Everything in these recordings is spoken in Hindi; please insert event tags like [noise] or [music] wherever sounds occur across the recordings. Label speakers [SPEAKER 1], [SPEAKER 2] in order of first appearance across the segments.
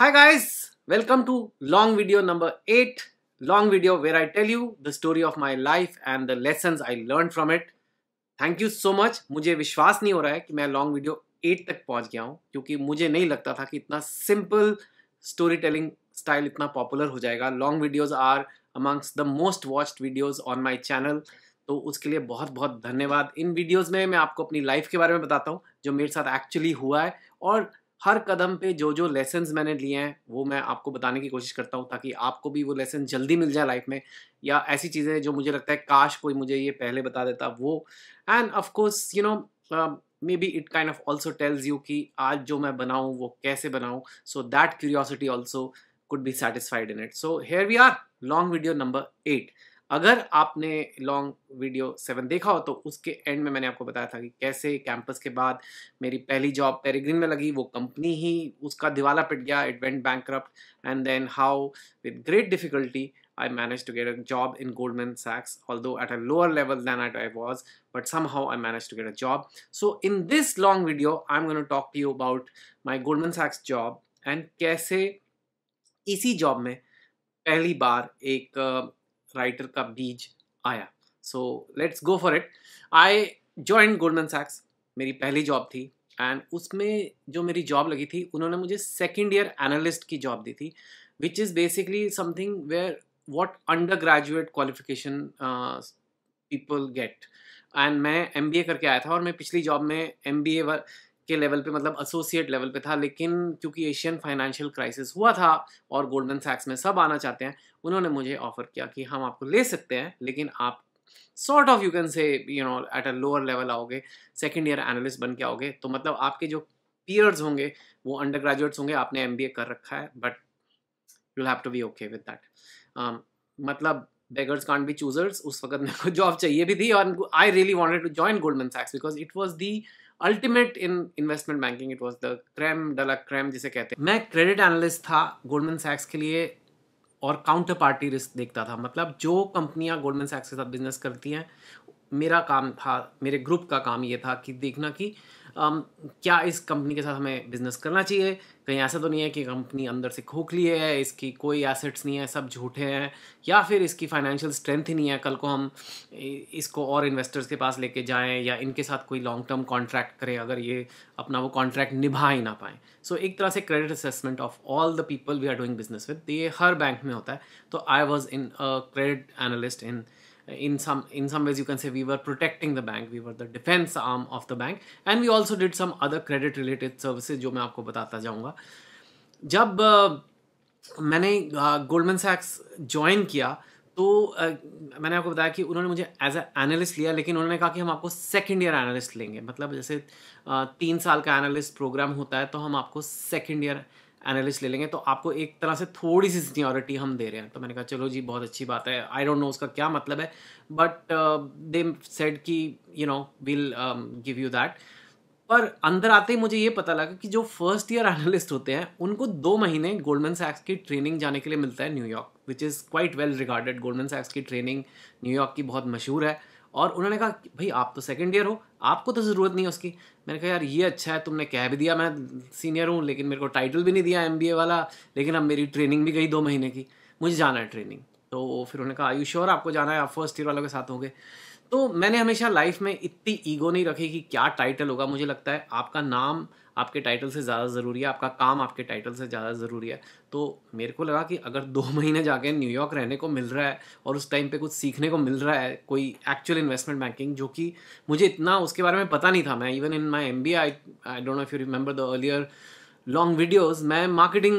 [SPEAKER 1] Hi guys, welcome to long video number 8, long video where I tell you the story of my life and the lessons I learned from it. Thank you so much. मुझे विश्वास नहीं हो रहा है कि मैं long video 8 तक पहुंच गया हूं क्योंकि मुझे नहीं लगता था कि इतना simple storytelling style इतना popular हो जाएगा Long videos are amongst the most watched videos on my channel. तो उसके लिए बहुत बहुत धन्यवाद इन वीडियोस में मैं आपको अपनी लाइफ के बारे में बताता हूँ जो मेरे साथ एक्चुअली हुआ है और हर कदम पे जो जो लेसन मैंने लिए हैं वो मैं आपको बताने की कोशिश करता हूँ ताकि आपको भी वो लेसन जल्दी मिल जाए लाइफ में या ऐसी चीज़ें जो मुझे लगता है काश कोई मुझे ये पहले बता देता वो and of course you know maybe it kind of also tells you कि आज जो मैं बनाऊँ वो कैसे बनाऊँ so that curiosity also could be satisfied in it so here we are long video number eight अगर आपने लॉन्ग वीडियो सेवन देखा हो तो उसके एंड में मैंने आपको बताया था कि कैसे कैंपस के बाद मेरी पहली जॉब पेरेग्रीन में लगी वो कंपनी ही उसका दिवाला पिट गया it went bank and then how with great difficulty I managed to get a job in Goldman Sachs, although at a lower level than I was, but somehow I managed to get a job. So in this long video, I'm going to talk to you about my Goldman Sachs job and कैसे इसी job में पहली बार एक राइटर का बीज आया so let's go for it I join Goldman सैक्स मेरी पहली जॉब थी एंड उसमें जो मेरी जॉब लगी थी उन्होंने मुझे सेकेंड ईयर एनालिस्ट की जॉब दी थी which is basically something where what undergraduate qualification people get and मैं एम करके आया था और मैं पिछली जॉब में एम बी ए के लेवल पे मतलब एसोसिएट लेवल पे था लेकिन क्योंकि एशियन फाइनेंशियल क्राइसिस हुआ था और गोल्डमैन सैक्स में सब आना चाहते हैं उन्होंने मुझे ऑफर किया कि हम आपको ले सकते हैं लेकिन आप sort of you can say you know at a lower level आओगे सेकेंड ईयर एनालिस्ट बन के आओगे तो मतलब आपके जो पीरियड्स होंगे वो अंडर ग्रेजुएट्स होंगे आपने एम कर रखा है but you have to be okay with that मतलब बेगर्स कॉन्ट बी चूजर्स उस वक्त मेरे को जॉब चाहिए भी थी और I really wanted to join Goldman सैक्स because it was the ultimate in investment banking it was the crème de la crème जिसे कहते हैं मैं क्रेडिट एनालिस्ट था गोल्डमैन सैक्स के लिए और काउंटर पार्टी रिस्क देखता था मतलब जो कंपनियां गोल्डमैन सैक्स के साथ बिजनेस करती हैं मेरा काम था मेरे ग्रुप का काम ये था कि देखना कि Um, क्या इस कंपनी के साथ हमें बिजनेस करना चाहिए कहीं ऐसा तो नहीं है कि कंपनी अंदर से खोखली है इसकी कोई एसेट्स नहीं है सब झूठे हैं या फिर इसकी फाइनेंशियल स्ट्रेंथ ही नहीं है कल को हम इसको और इन्वेस्टर्स के पास लेके जाएं या इनके साथ कोई लॉन्ग टर्म कॉन्ट्रैक्ट करें अगर ये अपना वो कॉन्ट्रैक्ट निभा ही ना पाएँ सो so, एक तरह से credit assessment of all the people we are doing business with ये हर बैंक में होता है तो I was in credit analyst in in some in some ways you can say we were protecting the bank we were the defense arm of the bank and we also did some other credit related services jo main aapko batata jaunga jab uh, maine uh, goldman sachs join kiya तो uh, मैंने आपको बताया कि उन्होंने मुझे एज ए एनालिस्ट लिया लेकिन उन्होंने कहा कि हम आपको सेकेंड ईयर एनालिस्ट लेंगे मतलब जैसे uh, तीन साल का एनालिस्ट प्रोग्राम होता है तो हम आपको सेकेंड ईयर एनालिस्ट ले लेंगे तो आपको एक तरह से थोड़ी सी सीनियोरिटी हम दे रहे हैं तो मैंने कहा चलो जी बहुत अच्छी बात है आई डोंट नो उसका क्या मतलब है बट दे सेड कि you know will give you that पर अंदर आते ही मुझे ये पता लगा कि जो फर्स्ट ईयर एनालिस्ट होते हैं उनको दो महीने गोल्डमैन सैक्स की ट्रेनिंग जाने के लिए मिलता है New York which is quite well regarded Goldman सैक्स की ट्रेनिंग न्यूयॉर्क की बहुत मशहूर है और उन्होंने कहा भाई आप तो सेकेंड ईयर हो आपको तो ज़रूरत नहीं है उसकी मैंने कहा यार ये अच्छा है तुमने कह भी दिया मैं सीनियर हूँ लेकिन मेरे को टाइटल भी नहीं दिया एम वाला लेकिन अब मेरी ट्रेनिंग भी गई दो महीने की मुझे जाना है ट्रेनिंग तो फिर उन्होंने कहा आयुष श्योर आपको जाना है आप फर्स्ट ईयर वालों के साथ होंगे तो मैंने हमेशा लाइफ में इतनी ईगो नहीं रखी कि क्या टाइटल होगा मुझे लगता है आपका नाम आपके टाइटल से ज़्यादा ज़रूरी है आपका काम आपके टाइटल से ज़्यादा ज़रूरी है तो मेरे को लगा कि अगर दो [laughs] महीने जाके न्यूयॉर्क रहने को मिल रहा है और उस टाइम पे कुछ सीखने को मिल रहा है कोई एक्चुअल इन्वेस्टमेंट बैंकिंग जो कि मुझे इतना उसके बारे में पता नहीं था मैं even in my M B I I don't know if you remember the earlier long videos मैं मार्केटिंग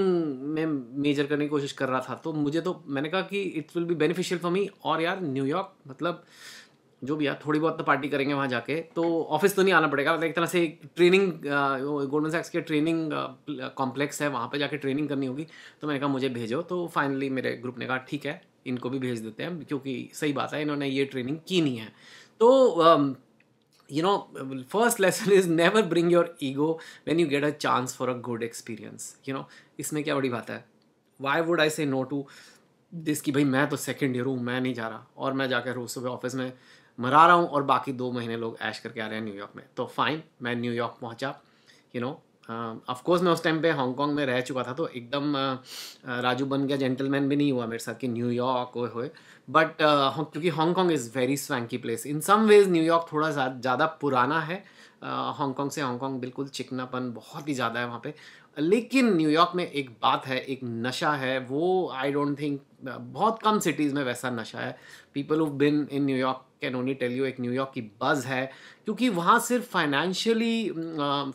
[SPEAKER 1] में मेजर करने की कोशिश कर रहा था तो मुझे तो मैंने कहा कि it's will be beneficial for me और यार न्यूयॉर्क मतलब जो भी है थोड़ी बहुत तो पार्टी करेंगे वहाँ जाके तो ऑफिस तो नहीं आना पड़ेगा मतलब एक तरह से ट्रेनिंग गोल्डन सैक्स के ट्रेनिंग कॉम्प्लेक्स है वहाँ पर जाके ट्रेनिंग करनी होगी तो मैंने कहा मुझे भेजो तो फाइनली मेरे ग्रुप ने कहा ठीक है इनको भी भेज देते हैं क्योंकि सही बात है इन्होंने ये ट्रेनिंग की नहीं है तो you know first lesson is never bring your ego when you get a chance for a good experience you know इसमें क्या बड़ी बात है वाई वुड आई से नो टू this की भाई मैं तो सेकेंड ईयर हूँ मैं नहीं जा रहा और मैं जाकर रोज़ सुबह ऑफिस में मरा रहा हूँ और बाकी दो महीने लोग ऐश करके आ रहे हैं न्यूयॉर्क में तो फाइन मैं न्यूयॉर्क पहुँचा यू नो ऑफकोर्स uh, मैं उस टाइम पे हांगकांग में रह चुका था तो एकदम uh, uh राजू बन गया जेंटलमैन भी नहीं हुआ मेरे साथ कि न्यूयॉर्क ओए हो बट uh, क्योंकि Hong Kong is very swanky place in some ways New York थोड़ा ज़्यादा पुराना है हांगकॉन्ग uh, से हांगकॉन्ग बिल्कुल चिकनापन बहुत ही ज़्यादा है वहाँ पे लेकिन न्यूयॉर्क में एक बात है एक नशा है वो आई डोंट थिंक बहुत कम सिटीज़ में वैसा नशा है people who been in New York can only tell you एक न्यूयॉर्क की बज़ है क्योंकि वहाँ सिर्फ financially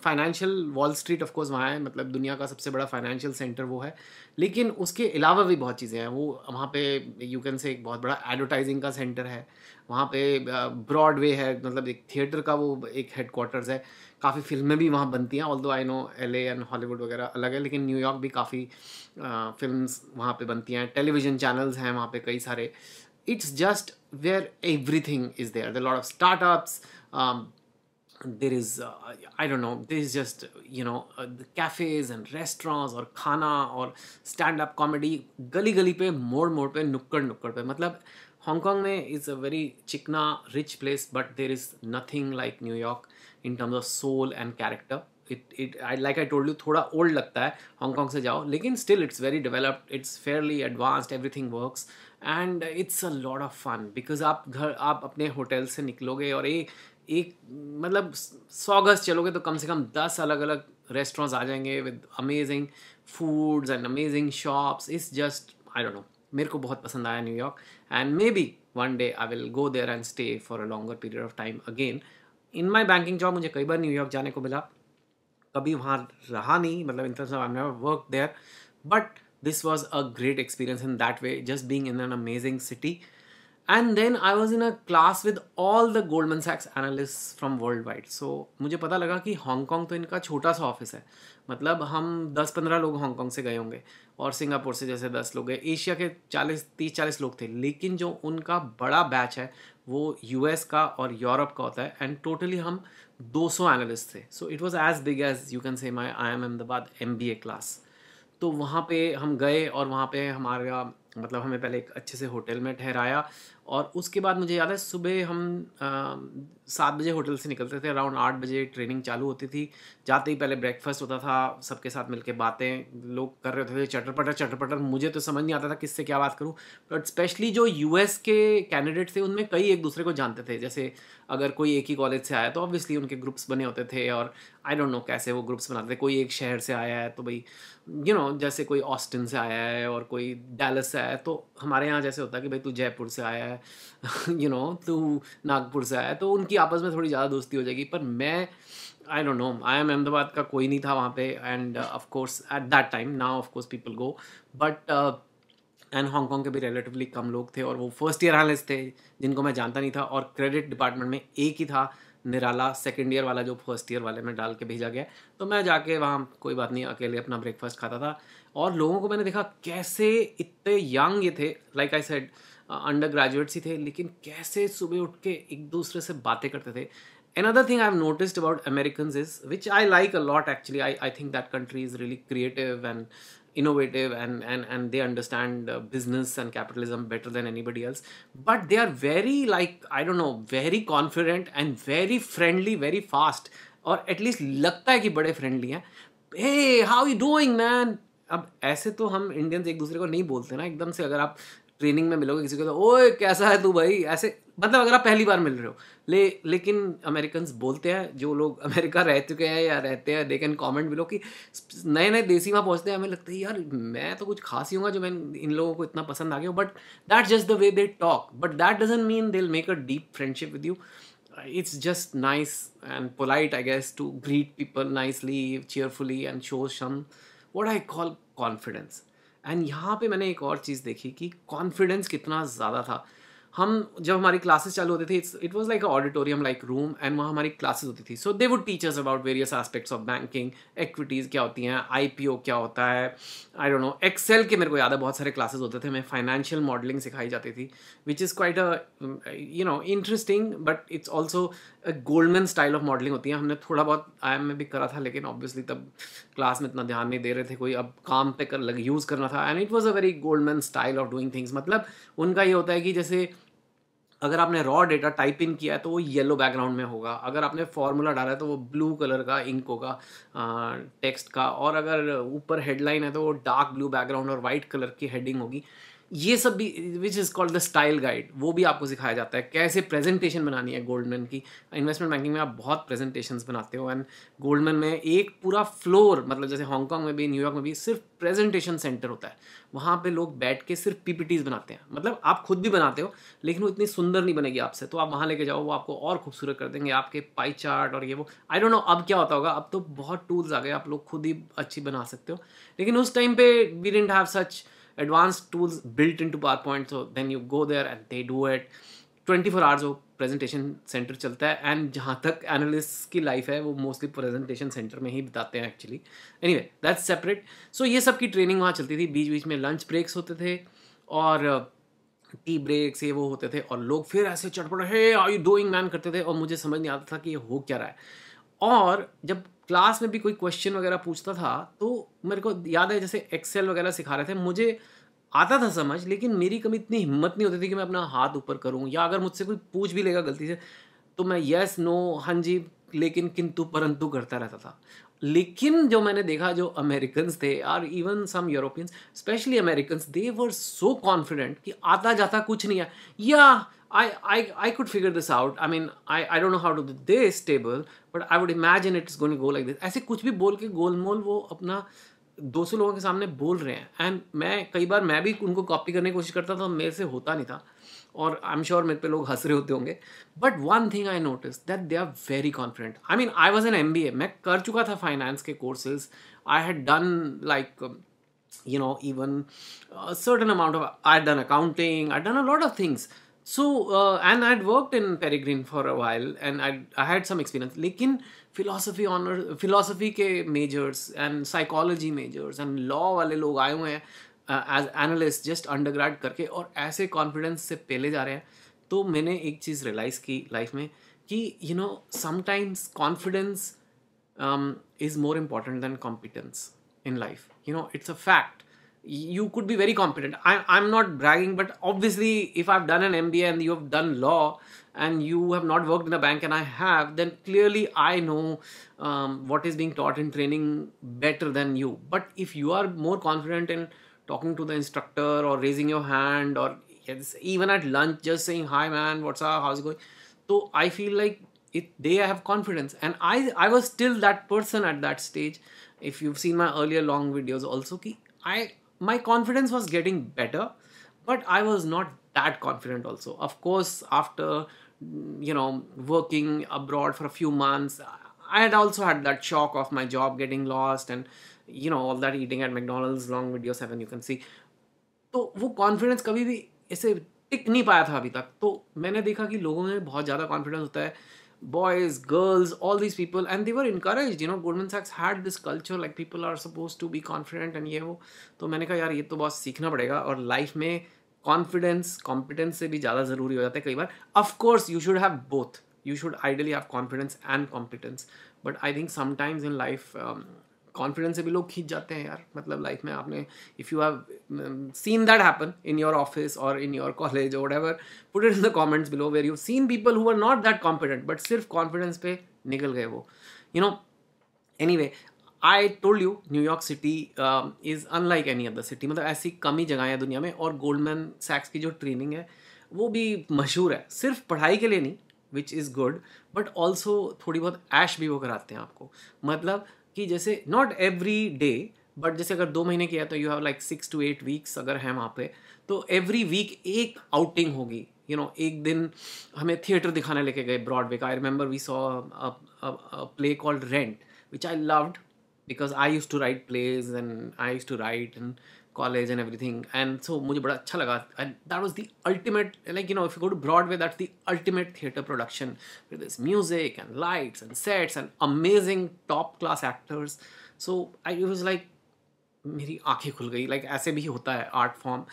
[SPEAKER 1] financial Wall Street of course वहाँ है मतलब दुनिया का सबसे बड़ा फाइनेंशियल सेंटर वो है लेकिन उसके अलावा भी बहुत चीज़ें हैं वो वहाँ पे यू कैन से एक बहुत बड़ा एडवर्टाइजिंग का सेंटर है वहाँ पे ब्रॉडवे है मतलब एक थिएटर का वो एक हेड क्वार्टर्स है काफ़ी फिल्में भी वहाँ बनती हैं although I know L and Hollywood वगैरह अलग है लेकिन न्यूयॉर्क भी काफ़ी फिल्म वहाँ पर बनती हैं टेलीविजन चैनल्स हैं वहाँ पर कई सारे it's just where everything is there the lord of startups there is uh, i don't know there is just you know uh, the cafes and restaurants or khana or stand up comedy गली गली पे मोड़ मोड़ पे नुक्कड़ नुक्कड़ पे मतलब हांगकांग में इज़ अ वेरी चिकना rich place but there is nothing like New York in terms of soul and character it it I like I told you थोड़ा ओल्ड लगता है हांगकॉन्ग से जाओ लेकिन still it's very developed it's fairly advanced everything works and it's a lot of fun because आप घर आप अपने होटल से निकलोगे और ए, एक मतलब सौ गज चलोगे तो कम से कम दस अलग अलग रेस्टोरेंट्स आ जाएंगे with amazing foods and amazing shops it's just I don't know मेरे को बहुत पसंद आया New York and maybe one day I will go there and stay for a longer period of time again in my banking job मुझे कई बार न्यूयॉर्क जाने को मिला कभी वहाँ रहा नहीं मतलब in terms of I never work there but this was a great experience in that way just being in an amazing city and then I was in a class with all the Goldman सैक्स analyst from worldwide so मुझे पता लगा कि हांगकॉन्ग तो इनका छोटा सा ऑफिस है मतलब हम दस पंद्रह लोग हांगकॉन्ग से गए होंगे और सिंगापुर से जैसे दस लोग गए एशिया के चालीस तीस चालीस लोग थे लेकिन जो उनका बड़ा बैच है वो यूएस का और यूरोप का होता है एंड टोटली हम 200 एनालिस्ट थे so it was as big as you can say my I M Ahmedabad M B A class तो वहाँ पे हम गए और वहाँ पे हमारा मतलब हमें पहले एक अच्छे से होटल में ठहराया और उसके बाद मुझे याद है सुबह हम सात बजे होटल से निकलते थे अराउंड आठ बजे ट्रेनिंग चालू होती थी जाते ही पहले ब्रेकफास्ट होता था सबके साथ मिलके बातें लोग कर रहे होते थे चटरपटर चटरपटर चटर पटर मुझे तो समझ नहीं आता था किससे क्या बात करूँ बट स्पेशली जो यूएस के कैंडिडेट थे उनमें कई एक दूसरे को जानते थे जैसे अगर कोई एक ही कॉलेज से आया तो ऑब्वियसली उनके ग्रुप्स बने होते थे और आई डोंट नो कैसे वो ग्रुप्स बनाते थे कोई एक शहर से आया है तो भाई यू you नो know, जैसे कोई ऑस्टिन से आया है और कोई डैलस से आया है तो हमारे यहाँ जैसे होता है कि भाई तू जयपुर से आया है यू [laughs] नो तू नागपुर से आया है तो उनकी आपस में थोड़ी ज़्यादा दोस्ती हो जाएगी पर मैं I don't know I M Ahmedabad का कोई नहीं था वहाँ पे and of course at that time now of course people go but and Hong Kong के भी रिलेटिवली कम लोग थे और वो फर्स्ट ईयर एनालिस्ट थे जिनको मैं जानता नहीं था और क्रेडिट डिपार्टमेंट में एक ही था निराला सेकेंड ईयर वाला जो फर्स्ट ईयर वाले में डाल के भेजा गया तो मैं जाके वहाँ कोई बात नहीं अकेले अपना ब्रेकफास्ट खाता था और लोगों को मैंने देखा कैसे इतने यंग ये थे like I said undergraduates ही थे लेकिन कैसे सुबह उठ के एक दूसरे से बातें करते थे thing I have noticed about American is which I like a lot actually I I think that country is really creative and innovative and and and they understand uh, business and capitalism better than anybody else but they are very like i don't know very confident and very friendly very fast or least at least लगता है कि friendly फ्रेंडली हैं hey how you doing man अब ऐसे तो हम इंडियंस एक दूसरे को नहीं बोलते ना एकदम से अगर आप ट्रेनिंग में मिलोगे किसी को तो ओए कैसा है तू भाई ऐसे मतलब अगर आप पहली बार मिल रहे हो ले लेकिन अमेरिकन बोलते हैं जो लोग [laughs] अमेरिका रह चुके हैं या रहते हैं दे कैन कॉमेंट बिलो कि नए नए देसी वहाँ पहुँचते हैं हमें लगता है यार मैं तो कुछ खास ही हूँ जो मैं इन लोगों को इतना पसंद आ गया but that just the way they talk but that doesn't mean they make a deep friendship with you it's just nice and polite I guess to greet people nicely cheerfully and show some what I call confidence and यहाँ पे मैंने एक और चीज़ देखी कि कॉन्फिडेंस कितना ज़्यादा था हम जब हमारी क्लासेस चालू होती थी it was like auditorium like room and वहाँ हमारी क्लासेस होती थी so they would teachers about various aspects of banking equities क्या होती हैं आई क्या होता है आई डोंट नो एक्सेल के मेरे को याद है बहुत सारे क्लासेस होते थे हमें फाइनेंशियल मॉडलिंग सिखाई जाती थी which is quite a you know interesting but it's also Goldman style of modelling होती है हमने थोड़ा बहुत आई एम में भी करा था लेकिन ऑब्वियसली तब क्लास में इतना ध्यान नहीं दे रहे थे कोई अब काम पे कर लग यूज़ करना था and it was a very Goldman style of doing things मतलब उनका ये होता है कि जैसे अगर आपने रॉ डेटा टाइप इन किया है तो वो येलो बैकग्राउंड में होगा अगर आपने फॉर्मूला डाला है तो वो ब्लू कलर का इंक होगा टेक्स्ट का और अगर ऊपर हेडलाइन है तो वो डार्क ब्लू बैकग्राउंड और वाइट कलर की हेडिंग होगी ये सब भी which is called the style guide वो भी आपको सिखाया जाता है कैसे प्रेजेंटेशन बनानी है गोल्डमैन की इन्वेस्टमेंट बैंकिंग में आप बहुत प्रेजेंटेशन बनाते हो एंड गोल्डमैन में एक पूरा फ्लोर मतलब जैसे हांगकॉन्ग में भी न्यूयॉर्क में भी सिर्फ प्रेजेंटेशन सेंटर होता है वहाँ पे लोग बैठ के सिर्फ पी बनाते हैं मतलब आप खुद भी बनाते हो लेकिन वो इतनी सुंदर नहीं बनेगी आपसे तो आप वहाँ लेके जाओ वो आपको और खूबसूरत कर देंगे आपके पाई चार्ट और ये वो आई डोंट नो अब क्या होता होगा अब तो बहुत टूल्स आ गए आप लोग खुद ही अच्छी बना सकते हो लेकिन उस टाइम पे we didn't have such advanced tools built into PowerPoint. So then you go there and they do it. 24 hours वो प्रेजेंटेशन सेंटर चलता है एंड जहाँ तक एनालिस्ट की लाइफ है वो मोस्टली प्रेजेंटेशन सेंटर में ही बताते हैं actually anyway that's separate so ये सब की ट्रेनिंग वहाँ चलती थी बीच बीच में लंच ब्रेक्स होते थे और टी uh, ब्रेक्स ये वो होते थे और लोग फिर ऐसे चटपट hey are you doing man करते थे और मुझे समझ नहीं आता था कि ये हो क्या रहा है और जब क्लास में भी कोई क्वेश्चन वगैरह पूछता था तो मेरे को याद है जैसे एक्सेल वगैरह सिखा रहे थे मुझे आता था समझ लेकिन मेरी कभी इतनी हिम्मत नहीं होती थी कि मैं अपना हाथ ऊपर करूँ या अगर मुझसे कोई पूछ भी लेगा गलती से तो मैं यस नो हाँ जी लेकिन किंतु परंतु करता रहता था लेकिन जो मैंने देखा जो अमेरिकन थे और even some Europeans specially American they were so confident कि आता जाता कुछ नहीं है या I, I, I could figure this out. I mean, I, I don't know how to do this table, but I would imagine it's going to go like this. ऐसे कुछ भी बोल के गोलमोल वो अपना 200 लोगों के सामने बोल रहे हैं एंड मैं कई बार मैं भी उनको कॉपी करने की कोशिश करता था मेरे से होता नहीं था और आई एम श्योर मेरे पे लोग हंस रहे होते होंगे but one thing I notice that they are very confident I mean I was an M B A मैं कर चुका था फाइनेंस के courses I had done like you know even certain amount of I done accounting I done a lot of things so and I work in Peregrine for for a while I I had some experience लेकिन फिलोसफी ऑनर फिलोसफी के majors and psychology majors and law वाले लोग आए हुए हैं एज एनालिस्ट जस्ट अंडरग्रेड करके और ऐसे कॉन्फिडेंस से पहले जा रहे हैं तो मैंने एक चीज़ रियलाइज़ की लाइफ में कि you know sometimes confidence is more important than competence in life you know it's a fact you could be very competent. I, I'm not bragging, but obviously, if I've done an MBA and you have done law and you have not worked in a bank and I have, then clearly I know um, what is being taught in training better than you. But if you are more confident in talking to the instructor or raising your hand or even at lunch just saying, Hi man, what's up, how's it going? So I feel like it, they have confidence. And I, I was still that person at that stage. If you've seen my earlier long videos also, ki I my confidence was getting better, but I was not that confident also. Of course, after you know working abroad for a few months, I had also had that shock of my job getting lost and you know all that eating at McDonald's, long video 7 you can see. तो वो कॉन्फिडेंस कभी भी ऐसे टिक नहीं पाया था अभी तक तो मैंने देखा कि लोगों में बहुत ज़्यादा कॉन्फिडेंस होता है boys, girls, all these people, and they were encouraged. You know, Goldman Sachs had this culture like people are supposed to be confident and ये So I said, "Yar, यार ये तो बहुत सीखना पड़ेगा और लाइफ में कॉन्फिडेंस कॉम्पिटेंस से भी ज़्यादा ज़रूरी हो जाता है you should ideally have confidence and competence but i think sometimes in life um, confidence से भी लोग खींच जाते हैं यार मतलब लाइफ में आपने if you have seen that happen in your office और इन योर कॉलेज और ever put it in the comments below where you seen people who are not that confident but सिर्फ कॉन्फिडेंस पे निकल गए वो you know anyway I told you New York City is unlike any other city मतलब ऐसी कमी जगह है दुनिया में और गोल्डमैन सैक्स की जो ट्रेनिंग है वो भी मशहूर है सिर्फ पढ़ाई के लिए नहीं which is good but also थोड़ी बहुत ऐश भी वो कराते हैं आपको मतलब कि जैसे नॉट एवरी डे बट जैसे अगर दो महीने किया तो you have like six to eight weeks अगर है वहाँ पे तो एवरी वीक एक आउटिंग होगी यू you नो know, एक दिन हमें थिएटर दिखाने लेके गए ब्रॉडवे का I remember we saw play called Rent which I loved because I use to write plays and I use to write and college and everything and so मुझे बड़ा अच्छा लगा and that was the ultimate like you know if you go to Broadway that the ultimate theatre production with this music and lights and sets and amazing top class actors so I was like मेरी आंखें खुल गई लाइक like, ऐसे भी होता है art form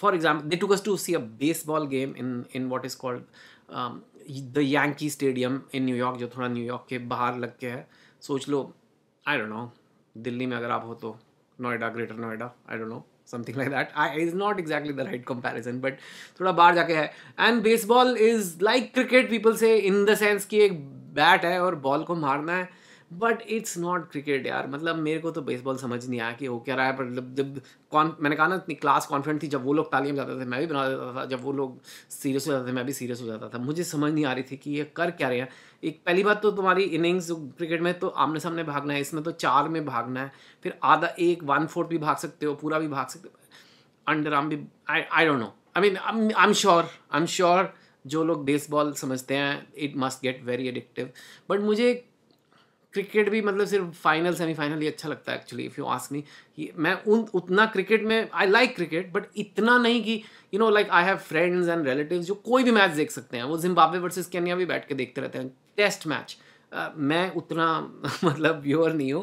[SPEAKER 1] for example they to us to see a baseball game in in what is called the Yankee Stadium in New York जो थोड़ा न्यूयॉर्क के बाहर लग के है सोच लो आई डोंट नो दिल्ली में अगर आप हो तो Noida Greater Noida I don't know something like that I is not exactly the right comparison but थोड़ा बाहर जाके है and baseball is like cricket people से इन द सेंस कि एक बैट है और बॉल को मारना है बट इट्स नॉट क्रिकेट यार मतलब मेरे को तो बेसबॉल समझ नहीं आया कि वो क्या रहा है मतलब जब कौन मैंने कहा ना इतनी क्लास कॉन्फिडेंट थी जब वो लोग तालीम जाते थे मैं भी बना देता था जब वो लोग सीरियस हो जाते थे मैं भी सीरियस हो जाता था मुझे समझ नहीं आ रही थी कि ये कर क्या रहे हैं एक पहली बात तो तुम्हारी इनिंग्स क्रिकेट में तो आमने सामने भागना है इसमें तो चार में भागना है फिर आधा एक वन फोर्थ भी भाग सकते हो पूरा भी भाग सकते हो अंडर आर्म भी I I don't know I mean I am sure I am sure जो लोग बेसबॉल समझते हैं it must get very addictive but मुझे क्रिकेट भी मतलब सिर्फ फाइनल सेमीफाइनल ही अच्छा लगता है actually if you ask me मैं उन उतना क्रिकेट में आई लाइक क्रिकेट बट इतना नहीं कि you know like I have friends and relative जो कोई भी मैच देख सकते हैं वो जिम्बाब्वे वर्सेज केन्या भी बैठ के देखते रहते हैं टेस्ट मैच Uh, मैं उतना [laughs] मतलब व्यूअर नहीं हूँ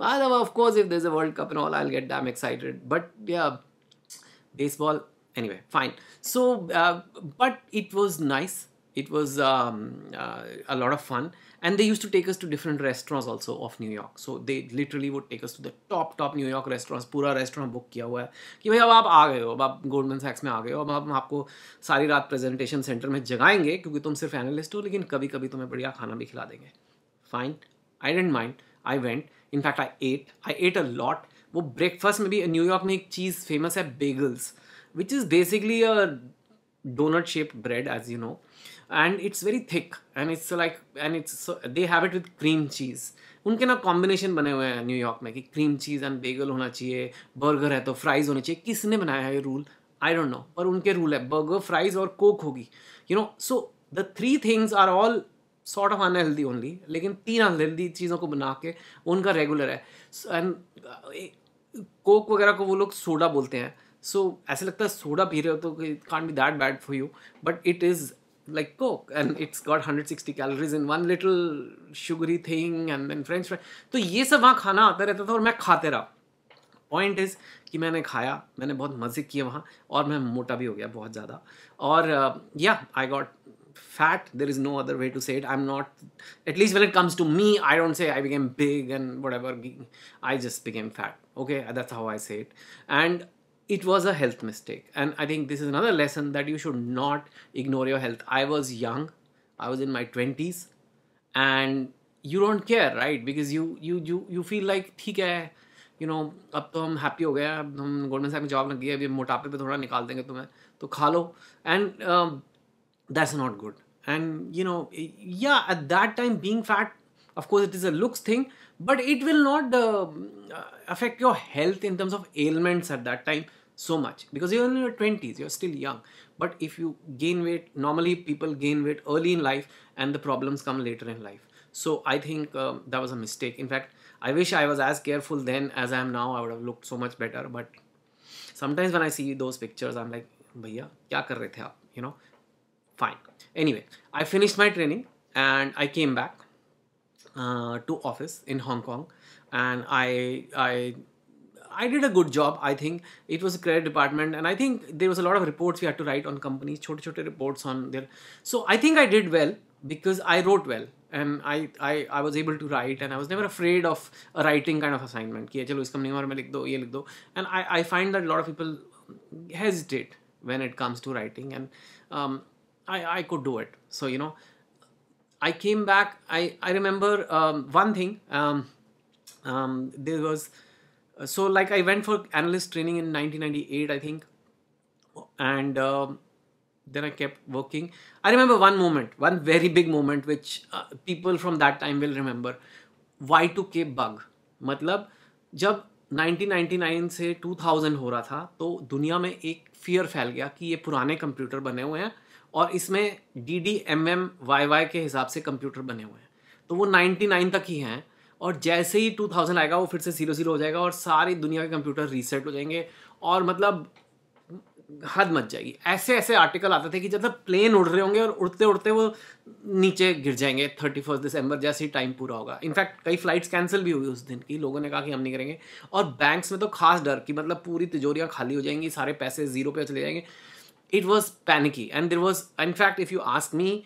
[SPEAKER 1] मतलब of course if this a world cup and all I get them excited but yeah baseball anyway fine so but it was nice it was a lot of fun and they used to take us to different restaurants also of New York. So they literally would take us to the top top New York restaurants. पूरा restaurant book किया हुआ है कि भाई अब आप आ गए हो अब आप गोल्डमैन सैक्स में आ गए हो अब हम आपको सारी रात प्रेजेंटेशन सेंटर में जगाएंगे क्योंकि तुम सिर्फ एनालिस्ट हो लेकिन कभी कभी तुम्हें बढ़िया खाना भी खिला देंगे fine I didn't mind I went in fact I ate I ate a lot वो ब्रेकफास्ट में भी न्यूयॉर्क में एक चीज़ फेमस है bagels which is basically a donut shaped bread as you know and it's very thick and it's like and it's they have it with cream cheese उनके ना कॉम्बिनेशन बने हुए हैं न्यूयॉर्क में कि क्रीम चीज़ एंड बेगल होना चाहिए बर्गर है तो फ्राइज़ होने चाहिए किसने बनाया है ये रूल आई डोंट नो पर उनके रूल है बर्गर फ्राइज़ और कोक होगी you know so the three things are all sort of unhealthy only लेकिन तीन अनहेल्दी चीज़ों को बना के उनका रेगुलर है uh, एंड कोक वगैरह को वो लोग सोडा बोलते हैं सो so, ऐसे लगता है सोडा पी रहे हो तो can be that bad for you but it is like coke and it's got 160 calories in one little sugary thing and then french fry तो ये सब वहाँ खाना आता रहता था और मैं खाते रहा पॉइंट इज़ कि मैंने खाया मैंने बहुत मज़े किए वहाँ और मैं मोटा भी हो गया बहुत ज़्यादा और या I got fat there is no other way to say it i'm not at least when it comes to me i don't say i became big and whatever i just became fat okay that's how i say it and it was a health mistake. And I think this is another lesson that you should not ignore your health. I was young, I was in my 20s, and you don't care, right? Because you you you you feel like theek hai, you know, ab to hum happy ho gaye, ab hum Goldman Sachs mein job lag gaya, ab ye motape pe thoda nikal denge tumhe, to kha And um, that's not good. And you know, yeah, at that time being fat, of course it is a looks thing, but it will not uh, uh, affect your health in terms of ailments at that time so much because you're in your 20s you're still young but if you gain weight normally people gain weight early in life and the problems come later in life so i think uh, that was a mistake in fact i wish i was as careful then as i am now i would have looked so much better but sometimes when i see those pictures i'm like bhaiya kya kar rahe the aap you know fine anyway i finished my training and i came back uh, to office in Hong Kong, and I I I did a good job. I think it was a credit department, and I think there was a lot of reports we had to write on companies, short chote reports on there. So I think I did well because I wrote well and I, I I was able to write and I was never afraid of a writing kind of assignment. कि चलो इसका नियम में लिख दो ये लिख दो and I I find that a lot of people hesitate when it comes to writing and um, I I could do it. So you know I came back. I I remember um, one thing. Um, um, there was so like I went for analyst training in 1998, I think, and Um, then I kept working. I remember one moment, one very big moment, which uh, people from that time will remember. Y2K bug. मतलब जब 1999 से 2000 हो रहा था तो दुनिया में एक फियर फैल गया कि ये पुराने कंप्यूटर बने हुए हैं और इसमें D D M M Y Y के हिसाब से कंप्यूटर बने हुए हैं तो वो नाइन्टी नाइन तक ही हैं और जैसे ही टू थाउजेंड आएगा वो फिर से ज़ीरो ज़ीरो हो जाएगा और सारी दुनिया के कंप्यूटर रीसेट हो जाएंगे और मतलब हद मच जाएगी ऐसे ऐसे आर्टिकल आते थे कि जब तक प्लेन उड़ रहे होंगे और उड़ते उड़ते वो नीचे गिर जाएंगे थर्टी फर्स्ट दिसंबर जैसे ही टाइम पूरा होगा इनफैक्ट कई फ्लाइट्स कैंसिल भी हुई उस दिन की लोगों ने कहा कि हम नहीं करेंगे और बैंक्स में तो खास डर कि मतलब पूरी तिजोरियाँ खाली हो जाएंगी सारे पैसे जीरो पे चले जाएंगे it was panicky and there was in fact if you ask me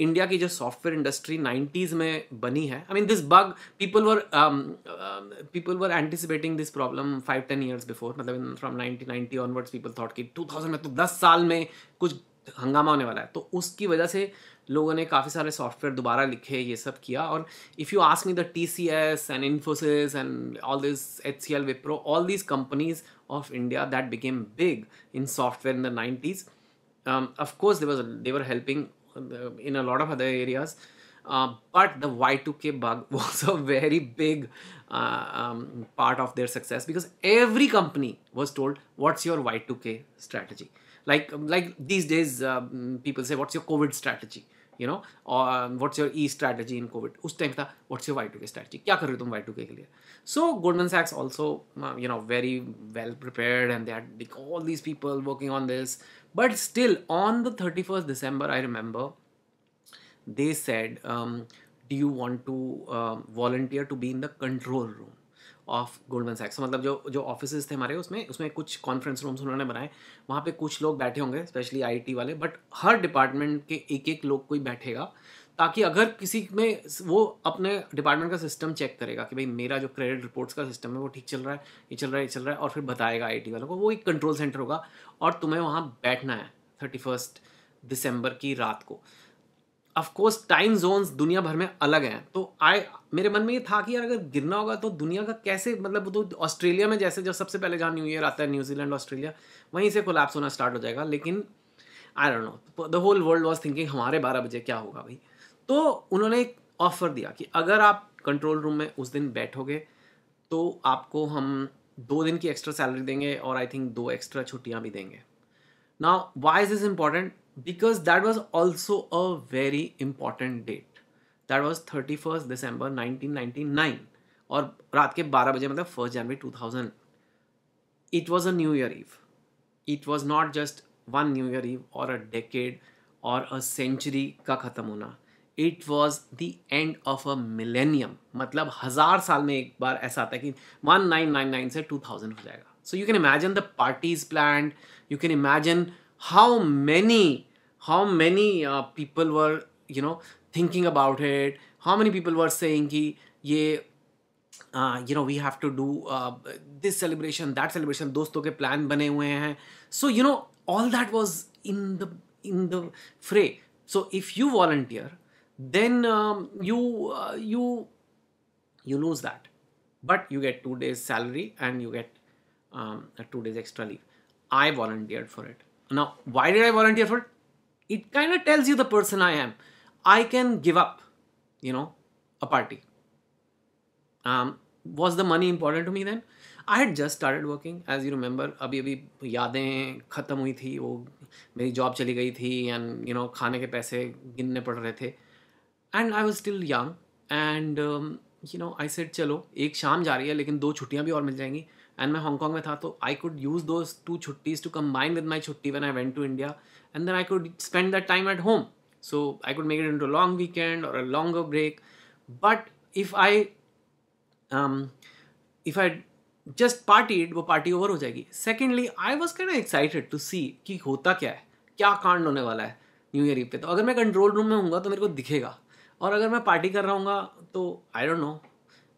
[SPEAKER 1] India की जो सॉफ्टवेयर इंडस्ट्री नाइन्टीज़ में बनी है I mean this bug people were people were anticipating this problem five ten years before मतलब from nineteen ninety onwards people thought कि थाउजेंड में तो दस साल में कुछ हंगामा होने वाला है तो उसकी वजह से लोगों ने काफ़ी सारे सॉफ्टवेयर दोबारा लिखे ये सब किया और if you ask me the T C S and Infosys and all this H C L Wipro all these companies of India that became big in software in the 90s. Um, of course, there was they were helping uh, in a lot of other areas, uh, but the Y2K bug [laughs] was a very big uh, um, part of their success because every company was told, "What's your Y2K strategy?" Like like these days, um, people say, "What's your COVID strategy?" You know what's your E strategy in COVID उस टाइम था what's your Y two K strategy क्या कर रहे हो तुम वाई टू के लिए सो गोल्डमैन सैक्स also you know very well prepared and they all these people working on this but still on the thirty first December I remember they said do you want to volunteer to be in the control room of Goldman तो सैक्स मतलब जो जो ऑफिस थे हमारे उसमें उसमें कुछ कॉन्फ्रेंस रूम्स उन्होंने बनाए वहाँ पे कुछ लोग बैठे होंगे स्पेशली आईटी वाले बट हर डिपार्टमेंट के एक एक लोग कोई बैठेगा ताकि अगर किसी में वो अपने डिपार्टमेंट का सिस्टम चेक करेगा कि भाई मेरा जो क्रेडिट रिपोर्ट्स का सिस्टम है वो ठीक चल रहा है ये चल रहा है ये चल रहा है और फिर बताएगा आई वालों को वो एक कंट्रोल सेंटर होगा और तुम्हें वहाँ बैठना है थर्टी फर्स्ट दिसंबर की रात को ऑफकोर्स टाइम जोन दुनिया भर में अलग हैं तो आए मेरे मन में ये था कि यार अगर गिरना होगा तो दुनिया का कैसे मतलब तो ऑस्ट्रेलिया में जैसे जब सबसे पहले जहाँ न्यू ईयर आता है न्यूजीलैंड ऑस्ट्रेलिया वहीं से कोलैप्स होना स्टार्ट हो जाएगा लेकिन I don't know the whole world was thinking हमारे बारह बजे क्या होगा भाई तो उन्होंने एक ऑफर दिया कि अगर आप कंट्रोल रूम में उस दिन बैठोगे तो आपको हम दो दिन की एक्स्ट्रा सैलरी देंगे और आई थिंक दो एक्स्ट्रा छुट्टियाँ भी देंगे ना why is is important because that was also a very important date that was thirty first December nineteen ninety nine और रात के बारह बजे मतलब first January two thousand it was a new year eve it was not just one new year eve और अ डेकेड और अ सेंचुरी का ख़त्म होना it was the end of a millennium मतलब हज़ार साल में एक बार ऐसा आता है कि वन नाइन नाइन नाइन से टू थाउजेंड हो जाएगा so you can imagine the parties plan you can imagine how many how many uh, people were you know thinking about it how many people were saying ki ye uh, you know we have to do uh, this celebration that celebration doston ke plan bane hue hain so you know all that was in the in the fray so if you volunteer then um, you uh, you you lose that but you get 2 days salary and you get um, 2 days extra leave i volunteered for it now why did i volunteer for it it kind of tells you the person I am. I can give up, you know, a party. Um, was the money important to me I had just started working as you remember अभी अभी यादें ख़त्म हुई थी वो मेरी जॉब चली गई थी एंड यू नो खाने के पैसे गिनने पड़ रहे थे and I was still young and you know I said चलो एक शाम जा रही है लेकिन दो छुट्टियाँ भी और मिल जाएंगी एंड मैं हांगकॉन्ग में था तो I could use those two छुट्टीज़ टू कम्बाइन विद माई छुट्टी one I went to India and then I could spend that time at home so I could make it into long weekend और a long break but if I if I just party वो पार्टी ओवर हो जाएगी secondly I was can excited to see कि होता क्या है क्या कांड होने वाला है न्यू ईयर ईव पे तो अगर मैं कंट्रोल रूम में हूँ तो मेरे को दिखेगा और अगर मैं पार्टी कर रहा हूँ तो आई डोंट नो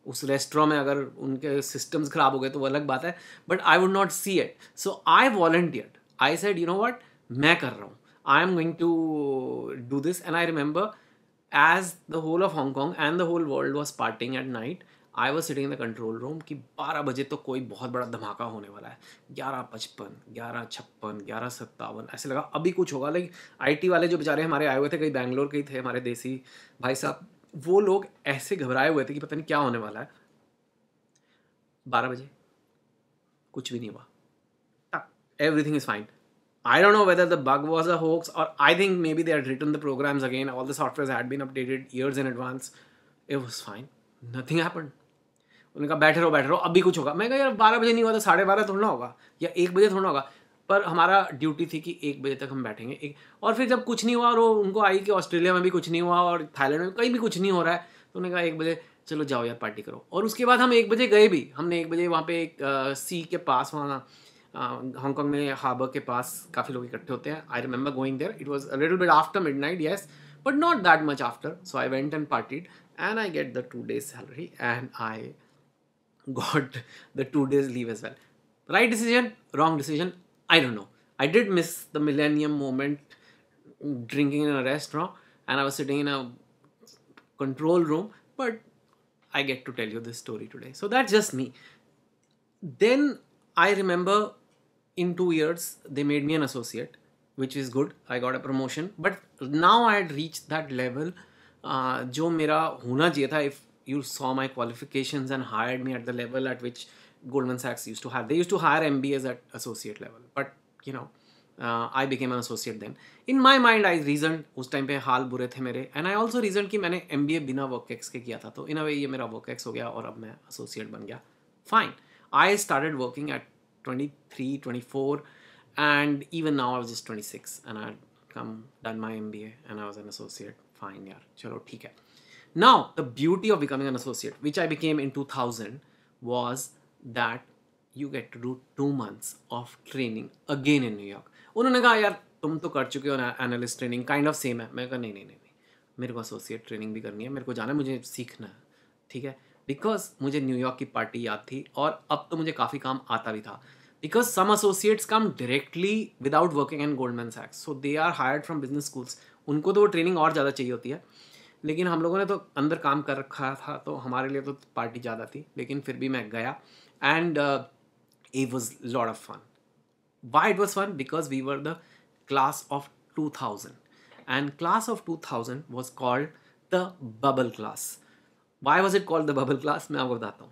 [SPEAKER 1] उस रेस्टोरेंट में अगर उनके सिस्टम्स खराब हो गए तो वो अलग बात है but I would not see it so I volunteer I said you know what मैं कर रहा हूँ I am going to do this and I remember as the whole of Hong Kong and the whole world was partying at night I was sitting in the control room कि 12 बजे तो कोई बहुत बड़ा धमाका होने वाला है ग्यारह पचपन ग्यारह छप्पन ग्यारह सत्तावन ऐसे लगा अभी कुछ होगा लेकिन आई टी वाले जो बेचारे हमारे आए हुए थे कहीं बैंगलोर के ही थे हमारे देसी भाई साहब वो लोग ऐसे घबराए हुए थे कि पता नहीं क्या होने वाला है बारह बजे कुछ भी नहीं हुआ everything is fine I don't know whether the bug was a hoax और I think maybe they had return the programs again all the software had been updated years in advance it was fine nothing happen उन्होंने कहा बैठे रहो बैठे रहो अभी कुछ होगा मैं कहा यार बारह बजे नहीं हुआ तो साढ़े बारह थोड़ा होगा या एक बजे थोड़ा होगा पर हमारा ड्यूटी थी कि एक बजे तक हम बैठेंगे एक और फिर जब कुछ नहीं हुआ और वो उनको आई कि ऑस्ट्रेलिया में भी कुछ नहीं हुआ और थाईलैंड में कहीं भी कुछ नहीं हो रहा है तो उन्होंने कहा एक बजे चलो जाओ यार पार्टी करो और उसके बाद हम एक बजे गए भी हमने एक बजे वहाँ पे एक सी के पास वहाँ हांगकॉन्ग में हार्बर के पास काफ़ी लोग इकट्ठे होते हैं I remember going there it was little bit after midnight yes but not that much after so I went and partied and I get the two days salary and I got the two days leave as well right decision wrong decision I don't know. I did miss the millennium moment drinking in a restaurant and I was sitting in a control room, but I get to tell you this story today. So that's just me. Then I remember in two years they made me an associate, which is good. I got a promotion, but now I had reached that level. Uh, जो मेरा होना you saw my qualifications and hired me at the level at which Goldman Sachs used to hire. They used to hire MBAs at associate level. But, you know, uh, I became an associate then. In my mind, I reasoned, उस time पे हाल बुरे थे मेरे. And I also reasoned कि मैंने MBA बिना WorkX के किया था. तो in a मेरा WorkX हो गया और अब मैं associate बन गया. Fine. I started working at 23, 24. And even now, I was just 26. And I had come, done my MBA. And I was an associate. Fine, yaar. चलो, ठीक है. Now, the beauty of becoming an associate, which I became in 2000, was... that you get to do two months of training again in New York उन्होंने कहा यार तुम तो कर चुके हो analyst training kind of same है मैं कहा नहीं नहीं नहीं मेरे को एसोसिएट ट्रेनिंग भी करनी है मेरे को जाना है मुझे सीखना है ठीक है बिकॉज मुझे न्यूयॉर्क की पार्टी याद थी और अब तो मुझे काफ़ी काम आता भी था because some associates come directly without working and Goldman सैक्स so they are hired from business schools उनको तो वो ट्रेनिंग और ज़्यादा चाहिए होती है लेकिन हम लोगों ने तो अंदर काम कर रखा था तो हमारे लिए तो पार्टी ज़्यादा थी लेकिन फिर भी मैं गया and uh, it was a lot of fun why it was fun because we were the class of 2000 and class of 2000 was called the bubble class why was it called the bubble class main aapko batata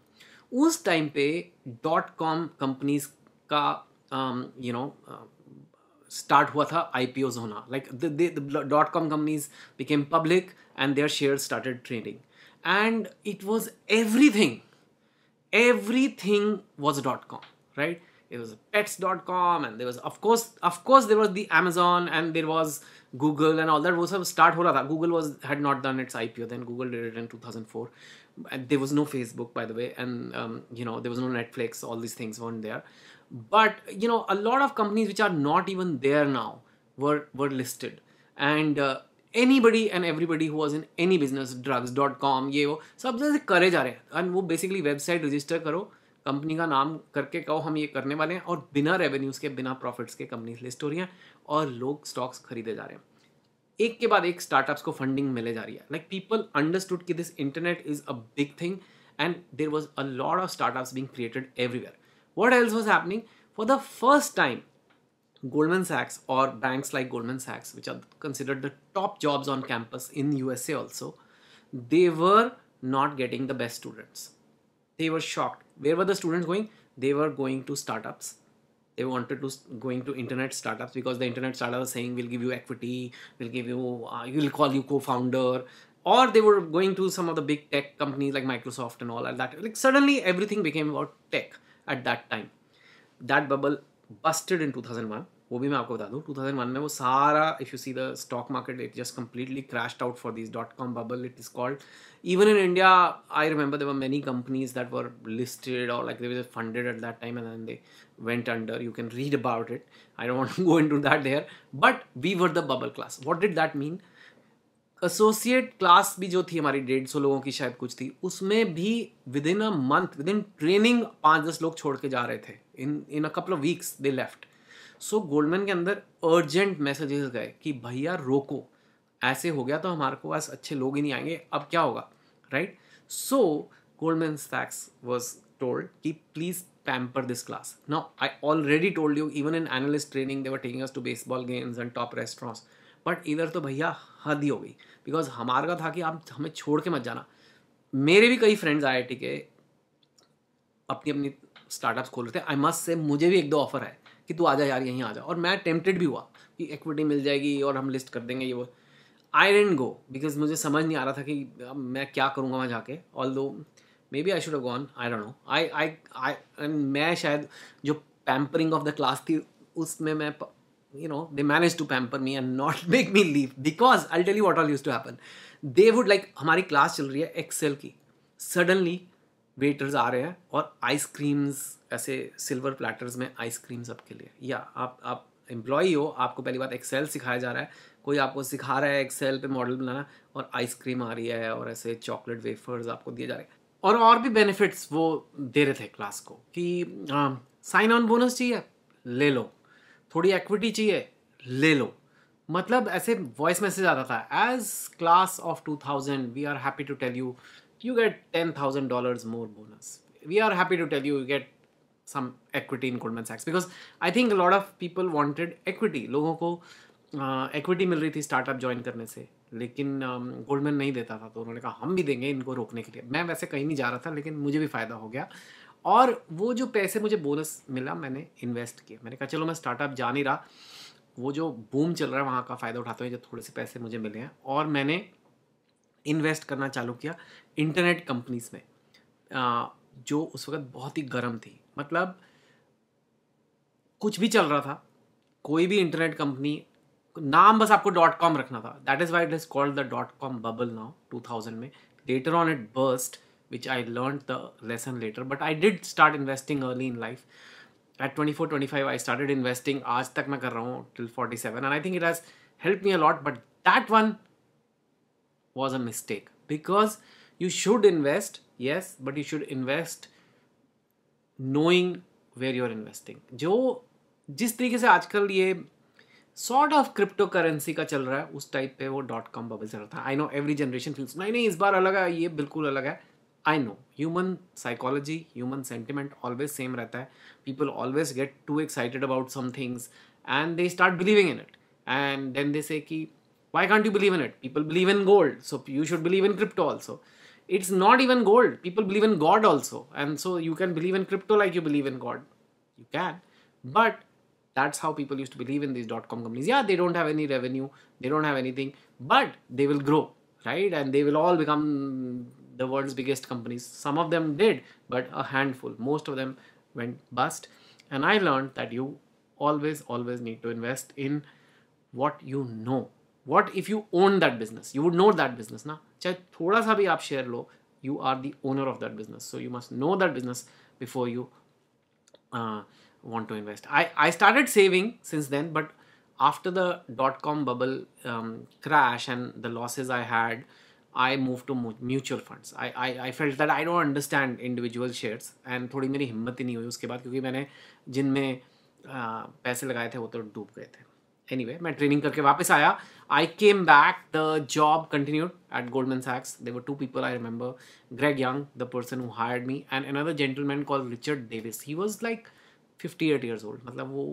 [SPEAKER 1] hu us time pe com companies ka um, you know uh, start hua tha ipos hona like the, the dot com companies became public and their shares started trading and it was everything everything was .com, right? It was pets.com and there was of course of course there was the Amazon and there was Google and all that was a start ho raha Google was had not done its IPO then Google did it in 2004 and there was no Facebook by the way and um, you know there was no Netflix all these things weren't there but you know a lot of companies which are not even there now were were listed and uh, buddy and everybody who was in any business drugs dot com ये वो सब जैसे करे जा रहे हैं एंड वो बेसिकली वेबसाइट रजिस्टर करो कंपनी का नाम करके कहो हम ये करने वाले हैं और बिना रेवेन्यूज़ के बिना प्रॉफिट्स के कंपनी लिस्ट हो रही हैं और लोग स्टॉक्स खरीदे जा रहे हैं एक के बाद एक स्टार्टअप्स को फंडिंग मिले जा रही है लाइक पीपल अंडरस्टूड कि this internet is a big thing and there was a lot of startups being created everywhere what else was happening for the first time Goldman Sachs or banks like Goldman Sachs, which are considered the top jobs on campus in USA also, they were not getting the best students. They were shocked. Where were the students going? They were going to startups. They wanted to going to internet startups because the internet startups are saying we'll give you equity, we'll give you, uh, we'll call you co-founder, or they were going to some of the big tech companies like Microsoft and all that. Like suddenly everything became about tech at that time. That bubble busted in 2001 वो भी मैं आपको बता दूं 2001 में वो सारा if you see the stock market it just completely crashed out for this dot com bubble it is called even in India I remember there many companies that were listed और like they funded at that time and they went under you can read about it I don't want go into that there but we were the bubble class what did that mean associate class भी जो थी हमारी डेढ़ सौ लोगों की शायद कुछ थी उसमें भी within a month within training पाँच दस लोग छोड़ के जा रहे थे in in a couple of weeks they left so Goldman के अंदर अर्जेंट मैसेजेस गए कि भैया रोको ऐसे हो गया तो हमारे को पास अच्छे लोग ही नहीं आएंगे अब क्या होगा राइट सो गोल्डमैन स्टैक्स वॉज टोल्ड कि please pamper this class now I already told you even in analyst training they were taking us to baseball games and top restaurants but इधर तो भैया हद ही हो गई बिकॉज हमारे का था कि आप हमें छोड़ के मत जाना मेरे भी कई फ्रेंड्स आए ठीक के अपनी अपनी स्टार्टअप्स खोल रहे थे आई मस्ट से मुझे भी एक दो ऑफर है कि तू आ जा यार यहीं आ जा और मैं टेम्पटेड भी हुआ कि इक्विटी मिल जाएगी और हम लिस्ट कर देंगे ये वो आई डेंट गो बिकॉज मुझे समझ नहीं आ रहा था कि अब मैं क्या करूँगा वहाँ जाके although maybe I should gone I don't know I I I मैं शायद जो पैम्परिंग ऑफ द क्लास थी उसमें मैं you know they managed to pamper me and not [laughs] make me leave because i'll tell you what all used to happen they would like हमारी क्लास चल रही है एक्सेल की सडनली वेटर्स आ रहे हैं और आइसक्रीम्स ऐसे सिल्वर प्लेटर्स में आइसक्रीम सबके लिए या आप आप एम्प्लॉई हो आपको पहली बात एक्सेल सिखाया जा रहा है कोई आपको सिखा रहा है एक्सेल पे मॉडल बनाना और आइसक्रीम आ रही है और ऐसे चॉकलेट वेफर्स आपको दिए जा रहे हैं और और भी बेनिफिट्स वो दे रहे थे क्लास को कि साइन ऑन बोनस चाहिए ले लो थोड़ी एक्विटी चाहिए ले लो मतलब ऐसे वॉइस मैसेज आता था as class of two thousand we are happy to tell you you get ten thousand dollar more bonus we are happy to tell you you get some equity in Goldman सैक्स because I think lot of people wanted equity लोगों को एक्विटी uh, मिल रही थी स्टार्टअप ज्वाइन करने से लेकिन गोल्डमैन uh, नहीं देता था तो उन्होंने कहा हम भी देंगे इनको रोकने के लिए मैं वैसे कहीं नहीं जा रहा था लेकिन मुझे भी फ़ायदा हो गया और वो जो पैसे मुझे बोनस मिला मैंने इन्वेस्ट किया मैंने कहा चलो मैं स्टार्टअप जा नहीं रहा वो जो बूम चल रहा है वहाँ का फ़ायदा उठाते हुए जो थोड़े से पैसे मुझे मिले हैं और मैंने इन्वेस्ट करना चालू किया इंटरनेट कंपनीज में जो उस वक्त बहुत ही गर्म थी मतलब कुछ भी चल रहा था कोई भी इंटरनेट कंपनी नाम बस आपको डॉट कॉम रखना था that is why it is called the dot com bubble now two thousand में later on it burst which I learned the lesson later. But I did start investing early in life. At 24, 25, I started investing. Aaj tak main kar raha till 47. And I think it has helped me a lot. But that one was a mistake. Because you should invest, yes, but you should invest knowing where you're investing. जो जिस तरीके से आजकल ये sort of cryptocurrency करेंसी का चल रहा है उस टाइप पे वो .com कॉम बबल था I know every generation feels नहीं नहीं इस बार अलग है ये बिल्कुल अलग है I know human psychology, human sentiment always same. रहता people always get too excited about some things, and they start believing in it. And then they say, कि why can't you believe in it people believe in gold so you should believe in crypto also it's not even gold people believe in god also and so you can believe in crypto like you believe in god you can but that's how people used to believe in these dot-com companies yeah they don't have any revenue they don't have anything but they will grow right and they will all become the world's biggest companies. Some of them did, but a handful. Most of them went bust. And I learned that you always, always need to invest in what you know. What if you own that business? You would know that business, na? Chai, thoda sa bhi आप share lo. you are the owner of that business so you must know that business before you uh, want to invest I, I started saving since then but after the dot-com bubble um, crash and the losses i had I move to mutual funds I I I felt that I don't understand individual shares and थोड़ी मेरी हिम्मत ही नहीं हुई उसके बाद क्योंकि मैंने जिनमें पैसे लगाए थे वो तो डूब गए थे एनी anyway, मैं ट्रेनिंग करके वापस आया I came back the job continued at Goldman सैक्स they were two people I remember Greg Young the person who hired me and another gentleman call Richard Davis he was like fifty eight years old मतलब वो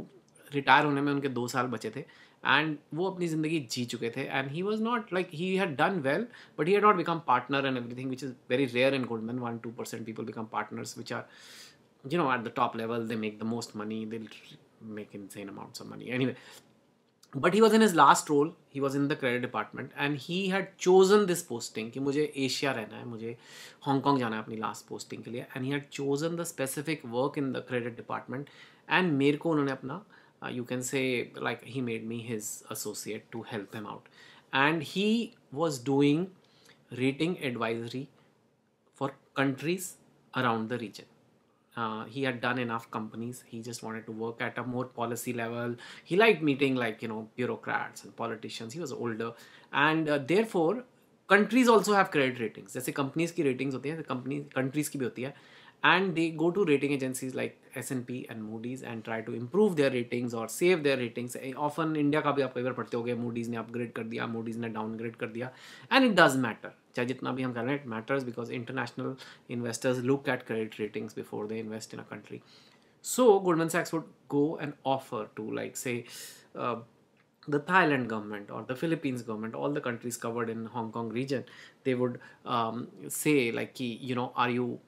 [SPEAKER 1] रिटायर होने में उनके दो साल बचे थे एंड वो अपनी ज़िंदगी जी चुके थे and he was not like he had done well but he had not become partner and everything which is very rare in man one two percent people become partners which are you know at the top level they make the most money they make insane amount of money anyway but he was in his last role he was in the credit department and he had chosen this posting कि मुझे एशिया रहना है मुझे हांगकॉन्ग जाना है अपनी लास्ट पोस्टिंग के लिए and he had chosen the specific work in the credit department and मेरे को उन्होंने अपना uh, you can say like he made me his associate to help him out and he was doing rating advisory for countries around the region uh, he had done enough companies he just wanted to work at a more policy level he liked meeting like you know bureaucrats and politicians he was older and uh, therefore countries also have credit ratings जैसे companies' की रेटिंग्स होती हैं companies, countries' ki bhi hoti hai and they go to rating agencies like S&P and Moody's and try to improve their ratings or save their ratings. Eh, often India का भी आप कई बार पढ़ते होगे Moody's ने upgrade कर दिया Moody's ने downgrade कर दिया and it does matter. चाहे जितना भी हम कर रहे हैं it matters because international investors look at credit ratings before they invest in a country. So Goldman Sachs would go and offer to like say uh, the Thailand government or the Philippines government, all the countries covered in Hong Kong region, they would um, say like, you know, are you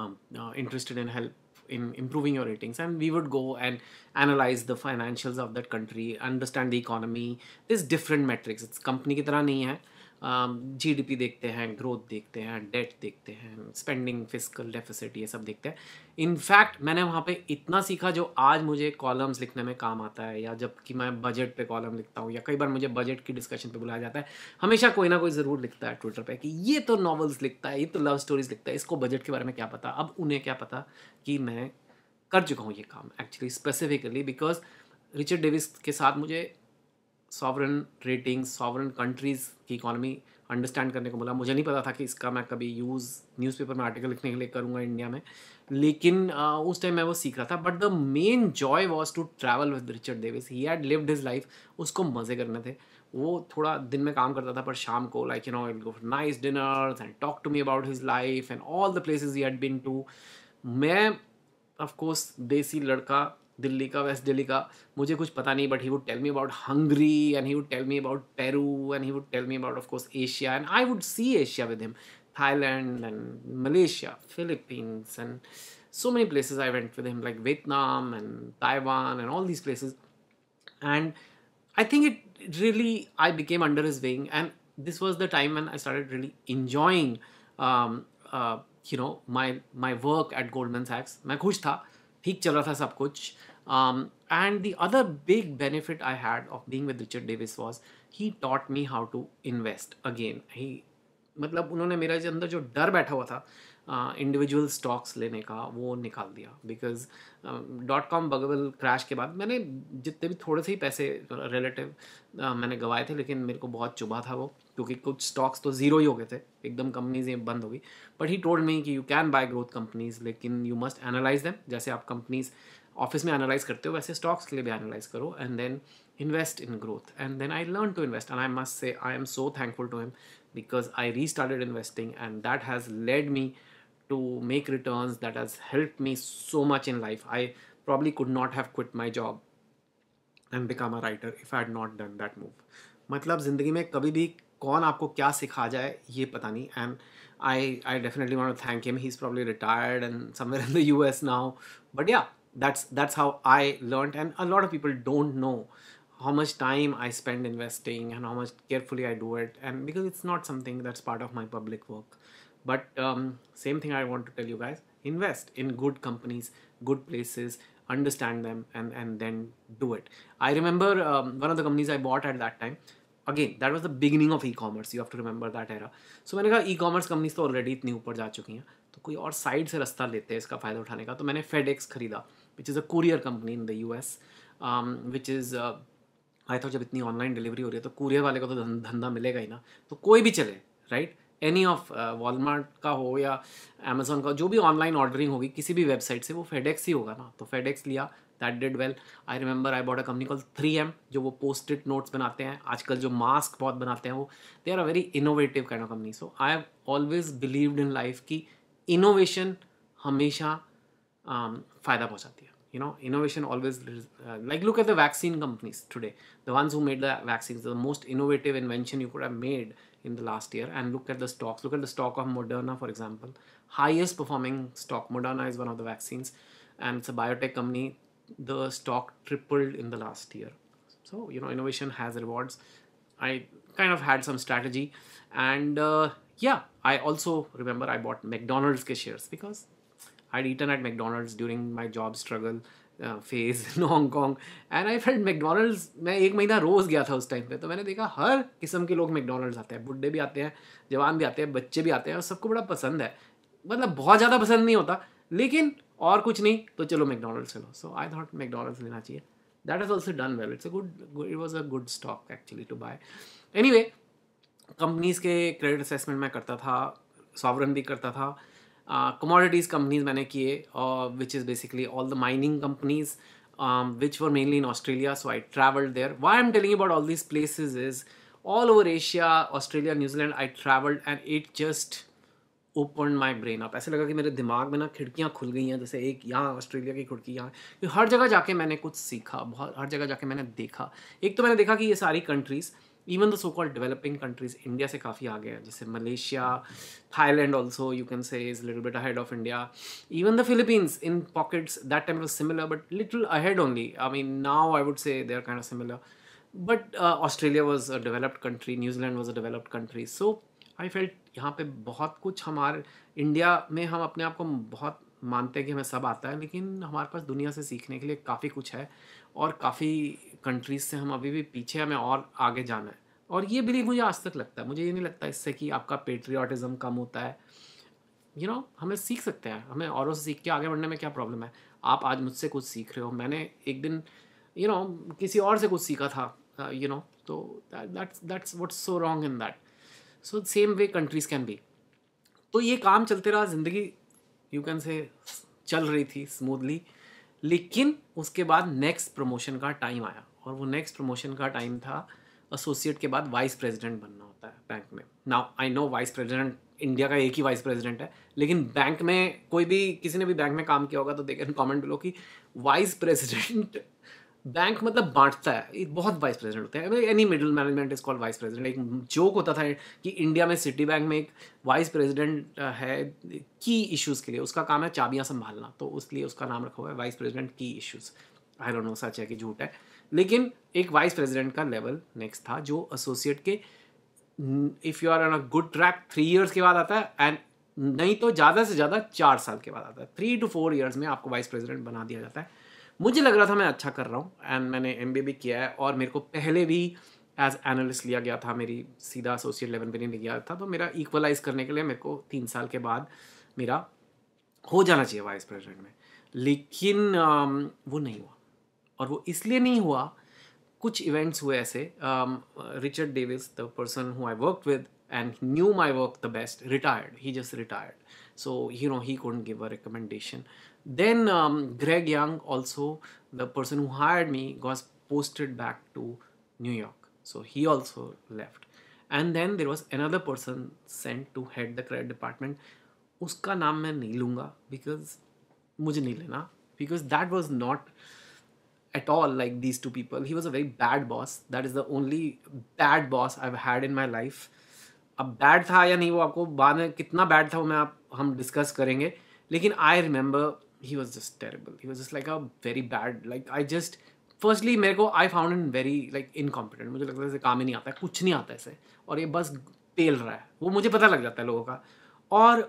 [SPEAKER 1] um, uh, interested in help in improving your ratings and we would go and analyze the financials of that country understand the economy there's different metrics it's company ki tarah nahi hai GDP um, देखते हैं ग्रोथ देखते हैं डेट देखते हैं स्पेंडिंग फिजिकल डेफिसिट ये सब देखते हैं इनफैक्ट मैंने वहाँ पे इतना सीखा जो आज मुझे कॉलम्स लिखने में काम आता है या जबकि मैं बजट पे कॉलम लिखता हूँ या कई बार मुझे बजट की डिस्कशन पे बुलाया जाता है हमेशा कोई ना कोई ज़रूर लिखता है ट्विटर पर कि ये तो नॉवल्स लिखता है ये तो लव स्टोरीज लिखता है इसको बजट के बारे में क्या पता अब उन्हें क्या पता कि मैं कर चुका हूँ ये काम actually specifically because Richard Davis के साथ मुझे सॉवरन रेटिंग सॉवरन कंट्रीज़ की इकॉनमी अंडरस्टैंड करने को मिला मुझे नहीं पता था कि इसका मैं कभी यूज़ न्यूज़पेपर में आर्टिकल लिखने के लिए करूँगा इंडिया में लेकिन आ, उस टाइम मैं वो सीख रहा था but the main joy was to travel with Richard Davis he had lived his life उसको मज़े करने थे वो थोड़ा दिन में काम करता था पर शाम को like you know go nice dinners and talk to me about his life and all the places he had been to मैं ऑफकोर्स देसी लड़का दिल्ली का वेस्ट दिल्ली का मुझे कुछ पता नहीं but he would tell me about Hungary and he would tell me about Peru and he would tell me about of course Asia and I would see Asia with him Thailand and Malaysia Philippines and so many places I went with him like Vietnam and Taiwan and all these places and I think it really I became under his wing and this was the time and I start really enjoying you know my my work at Goldman सैक्स मैं खुश था ठीक चल रहा था सब कुछ Um, and the other big benefit I had of being with Richard Davis was he taught me how to invest again. He मतलब उन्होंने मेरे अंदर जो डर बैठा हुआ था इंडिविजुअल uh, स्टॉक्स लेने का वो निकाल दिया because dot com bubble crash के बाद मैंने जितने भी थोड़े से ही पैसे रिलेटिव uh, मैंने गवाए थे लेकिन मेरे को बहुत चुभा था वो क्योंकि कुछ स्टॉक्स तो ज़ीरो ही हो गए थे एकदम कंपनीज बंद हो गई बट ही टोल्ड मी कि you can buy growth companies लेकिन यू मस्ट एनालाइज दैम जैसे आप कंपनीज़ ऑफिस में एनालाइज करते हो वैसे स्टॉक्स के लिए भी एनालाइज करो and then invest in growth and then I learn to invest and I must say I am so thankful to him because I restarted investing and that has led me to make return that has help me so much in life I probably could not have quit my job and become a writer if I had not done that move मतलब ज़िंदगी में कभी भी कौन आपको क्या सिखा जाए ये पता नहीं and I I definitely want to thank him he is probably retired and somewhere in the U S now but yeah that's that's how i learned and a lot of people don't know how much time i spend investing and how much carefully i do it and because it's not something that's part of my public work but um, same thing i want to tell you guys invest in good companies good places understand them and and then do it i remember um, one of the companies i bought at that time Again, that was the beginning of e-commerce. You have to remember that era. So when i got e-commerce companies already इतनी ja chuki hain, to koi aur side se rasta lete लेते iska इसका फ़ायदा ka. का तो मैंने फेड which is a courier company in the US, um, which is uh, I thought जब इतनी ऑनलाइन डिलीवरी हो रही है तो कुरियर वाले को तो धंधा मिलेगा ही ना तो कोई भी चले राइट एनी ऑफ वॉलमार्ट का हो या अमेजोन का जो भी ऑनलाइन ऑर्डरिंग होगी किसी भी वेबसाइट से वो फेडेक्स ही होगा ना तो फेडेक्स लिया that did well I remember I bought a company call three M जो वो पोस्ट इट नोट्स बनाते हैं आजकल जो मास्क बहुत बनाते हैं वो they are a very innovative kind of company so I have always believed in life की इनोवेशन हमेशा um, फ़ायदा पहुँचाती है you know innovation always uh, like look at the vaccine companies today the ones who made the vaccines the most innovative invention you could have made in the last year and look at the stocks look at the stock of moderna for example highest performing stock moderna is one of the vaccines and it's a biotech company the stock tripled in the last year so you know innovation has rewards i kind of had some strategy and uh, yeah i also remember i bought mcdonald's shares because I'd eaten at McDonald's during my job struggle phase uh, [laughs] Kong. And I felt McDonald's, मैं एक महीना रोज़ गया था उस टाइम पे तो मैंने देखा हर किस्म के लोग मैकडोनल्ड्स आते हैं बुढ़े भी आते हैं जवान भी आते हैं बच्चे भी आते हैं और सबको बड़ा पसंद है मतलब बहुत ज़्यादा पसंद नहीं होता लेकिन और कुछ नहीं तो चलो मैकडोनल्ड्स चलो सो आई थॉट मैकडोनल्ड्स लेना चाहिए that is also done well it's a good it was a good stock actually to buy anyway companies के क्रेडिट असेसमेंट मैं करता था सॉवरन भी करता था कमोडिटीज uh, कंपनीज मैंने किए which is basically all the mining companies which were mainly in Australia so I travelled there why I am telling about all this places is all over Asia Australia New Zealand I travelled and it just open my brain आप ऐसे लगा कि मेरे दिमाग में ना खिड़कियाँ खुल गई हैं जैसे एक यहाँ ऑस्ट्रेलिया की खिड़की यहाँ क्योंकि तो हर जगह जाके मैंने कुछ सीखा बहुत हर जगह जाके मैंने देखा एक तो मैंने देखा कि ये सारी countries even the so called developing countries India से काफ़ी आगे हैं जैसे Malaysia Thailand also you can say is little bit ahead of India even the Philippines in pockets that time was similar but little ahead only I mean now I would say they are kind of similar but Australia was a developed country New Zealand was a developed country so I felt यहाँ पे बहुत कुछ हमारे इंडिया में हम अपने आप को बहुत मानते हैं कि हमें सब आता है लेकिन हमारे पास दुनिया से सीखने के लिए काफ़ी कुछ है और काफ़ी कंट्रीज से हम अभी भी पीछे हमें और आगे जाना है और ये बिलीव मुझे आज तक लगता है मुझे ये नहीं लगता इससे कि आपका पेट्रियाटिज़म कम होता है यू you नो know, हमें सीख सकते हैं हमें औरों से सीख के आगे बढ़ने में क्या प्रॉब्लम है आप आज मुझसे कुछ सीख रहे हो मैंने एक दिन यू you नो know, किसी और से कुछ सीखा था यू uh, नो तो that's that's what so wrong in that so same way countries can be तो ये काम चलते रहा ज़िंदगी यू कैन से चल रही थी स्मूथली लेकिन उसके बाद नेक्स्ट प्रमोशन का टाइम आया और वो नेक्स्ट प्रमोशन का टाइम था एसोसिएट के बाद वाइस प्रेसिडेंट बनना होता है बैंक में now I know vice president India का एक ही वाइस प्रेसिडेंट है लेकिन बैंक में कोई भी किसी ने भी बैंक में काम किया होगा तो देखे कॉमेंट बिलो कि वाइस प्रेसिडेंट बैंक मतलब बांटता है बहुत वाइस प्रेसिडेंट होते हैं any middle management is called vice president एक जोक होता था कि इंडिया में सिटी बैंक में एक वाइस प्रेसिडेंट uh, है की इश्यूज़ के लिए उसका काम है चाबियाँ संभालना तो उसके लिए उसका नाम रखा हुआ है वाइस प्रेसिडेंट की इश्यूज़ आई डोंट नो सच है कि झूठ है लेकिन एक वाइस प्रेसिडेंट का लेवल नेक्स्ट था जो एसोसिएट के if you are on a good track three years के बाद आता है एंड नहीं तो ज़्यादा से ज़्यादा चार साल के बाद आता है थ्री टू फोर ईयर्स में आपको वाइस प्रेसिडेंट बना दिया जाता है मुझे लग रहा था मैं अच्छा कर रहा हूँ एंड मैंने एम भी किया है और मेरे को पहले भी एज एनालिस्ट लिया गया था मेरी सीधा एसोसिएट लेवल पर नहीं लिया गया था तो मेरा इक्वलाइज करने के लिए मेरे को तीन साल के बाद मेरा हो जाना चाहिए वाइस प्रेसिडेंट में लेकिन वो नहीं हुआ और वो इसलिए नहीं हुआ कुछ इवेंट्स हुए ऐसे Richard Davis the person who I work with and knew my work the best retired he just retired so you know he can't give a recommendation then Greg Young also the person who hired me was posted back to New York so he also left and then there was another person sent to head the credit department उसका नाम मैं नहीं लूँगा बिकॉज मुझे नहीं लेना because that was not at all like these two people. He was a very bad boss. That is the only bad boss I've had in my life. अब बैड था या नहीं वो आपको बाद में कितना बैड था वो मैं आप हम डिस्कस करेंगे लेकिन I remember he was just terrible he was just like a very bad like I just firstly मेरे को I found him very like incompetent मुझे लगता है इसे काम ही नहीं आता है कुछ नहीं आता इसे और ये बस पेल रहा है वो मुझे पता लग जाता है लोगों का और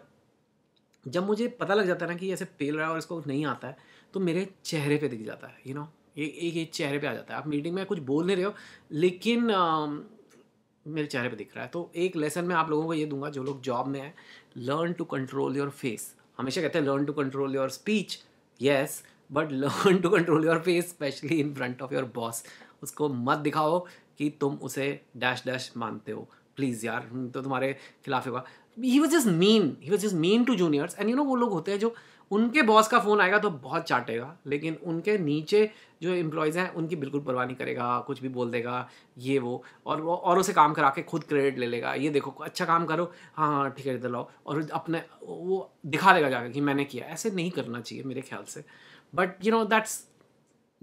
[SPEAKER 1] जब मुझे पता लग जाता है ना कि ऐसे पेल रहा है और इसको नहीं आता है तो मेरे चेहरे पे दिख जाता है यू you नो know? ये एक चेहरे पे आ जाता है आप मीटिंग में कुछ बोल नहीं रहे हो लेकिन आ, मेरे चेहरे पे दिख रहा है तो एक लेसन में आप लोगों को ये दूंगा जो लोग जॉब में हैं learn to control your face हमेशा कहते हैं learn to control your speech yes but learn to control your face specially in front of your boss उसको मत दिखाओ कि तुम उसे डैश डैश मानते हो प्लीज़ यार तो तुम्हारे खिलाफ होगा he was just mean he was just mean to juniors and you know वो लोग होते हैं जो उनके बॉस का फ़ोन आएगा तो बहुत चाटेगा लेकिन उनके नीचे जो एम्प्लॉयज़ हैं उनकी बिल्कुल परवाह नहीं करेगा कुछ भी बोल देगा ये वो और वो और उसे काम करा के खुद क्रेडिट ले लेगा ये देखो अच्छा काम करो हाँ हाँ ठीक है लाओ और अपने वो दिखा देगा जाकर कि मैंने किया ऐसे नहीं करना चाहिए मेरे ख्याल से but you know that's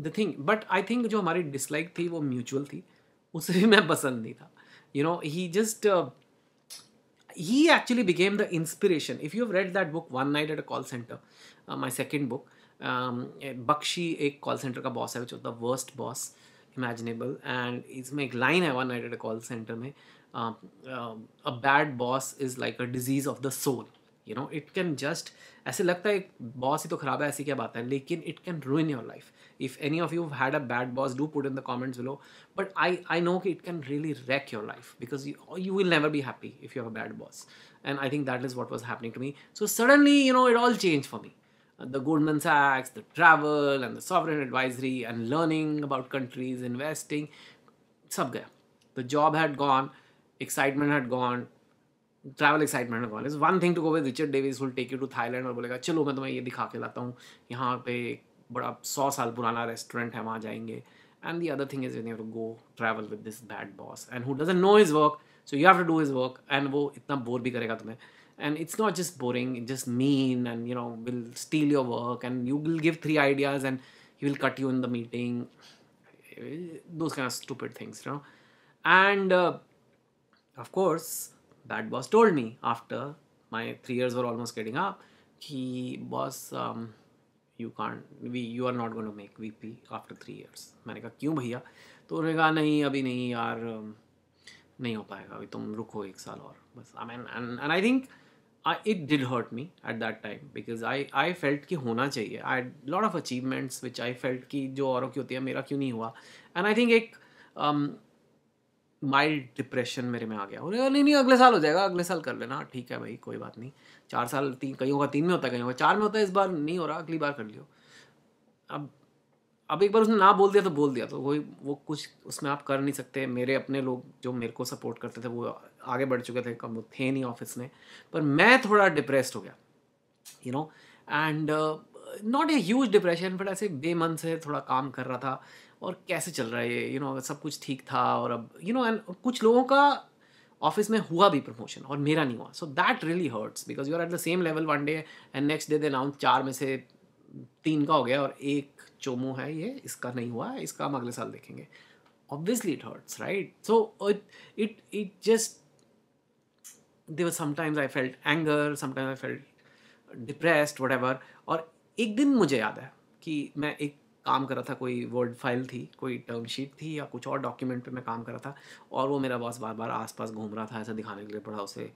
[SPEAKER 1] the thing but I think जो हमारी डिसलाइक थी वो म्यूचुअल थी उसे भी मैं पसंद नहीं था you know he just he actually became the inspiration. If you've read that book, One Night at a Call Center, uh, my second book, um, eh, Bakshi, a call center ka boss which was the worst boss imaginable. And it's एक line I One Night at a Call Center में, uh, uh, a bad boss is like a disease of the soul. You know it can just ऐसे लगता है बॉस ही तो खराब है ऐसी क्या बात है लेकिन it can ruin your life if any of you had a bad boss do put in the comments below but I I know कि it can really wreck your life because you will never be happy if you have a bad boss and I think that is what was happening to me so suddenly you know it all change for me the Goldman Sachs, the travel and the sovereign advisory and learning about countries, investing, sab gaya. The job had gone, excitement had gone, travel excitement is one thing to go with Richard Davis will take you to Thailand और बोलेगा चलो मैं तुम्हें ये दिखा के लाता हूँ यहाँ पे बड़ा सौ साल पुराना रेस्टोरेंट है वहाँ जाएंगे and the other thing is you go travel with this bad boss and who doesn't know his work so you have to do his work एंड वो इतना बोर भी करेगा तुम्हें and it's not just boring it just mean and you know will steal your work and you will give three ideas and you will cut you in the meeting though stupid things no and of course that boss told me after my three years were almost getting आप कि boss you can we you are not going to make V P after three years मैंने कहा क्यों भैया तो उन्होंने कहा नहीं अभी नहीं यार um, नहीं हो पाएगा अभी तुम रुको एक साल और बस I man and I think I it did hurt me at that time because I I felt कि होना चाहिए I lot of achievements which I felt कि जो औरों की होती है मेरा क्यों नहीं हुआ एंड आई थिंक एक um, माइल्ड डिप्रेशन मेरे में आ गया उन्हें नहीं नहीं अगले साल हो जाएगा अगले साल कर लेना ठीक है भाई कोई बात नहीं चार साल तीन कहीं होगा तीन में होता है कहीं होगा चार में होता है इस बार नहीं हो रहा अगली बार कर लियो अब अब एक बार उसने ना बोल दिया तो बोल दिया तो वही वो कुछ उसमें आप कर नहीं सकते मेरे अपने लोग जो मेरे को सपोर्ट करते थे वो आगे बढ़ चुके थे कम वो थे नहीं ऑफिस में पर मैं थोड़ा डिप्रेस हो गया you know and not a huge depression but ऐसे बेमन से थोड़ा काम कर रहा था और कैसे चल रहा है ये यू नो सब कुछ ठीक था और अब यू नो एंड कुछ लोगों का ऑफिस में हुआ भी प्रमोशन और मेरा नहीं हुआ so that really hurts because you are at the same level one day and next day they announce चार में से तीन का हो गया और एक चोमो है ये इसका नहीं हुआ इसका हम अगले साल देखेंगे obviously it hurts right so it it just they sometimes I felt anger sometimes I felt depressed what और एक दिन मुझे याद है कि मैं एक काम कर रहा था कोई वर्ड फाइल थी कोई टर्म शीट थी या कुछ और डॉक्यूमेंट पे मैं काम कर रहा था और वो मेरा बॉस बार बार आसपास घूम रहा था ऐसा दिखाने के लिए बड़ा उसे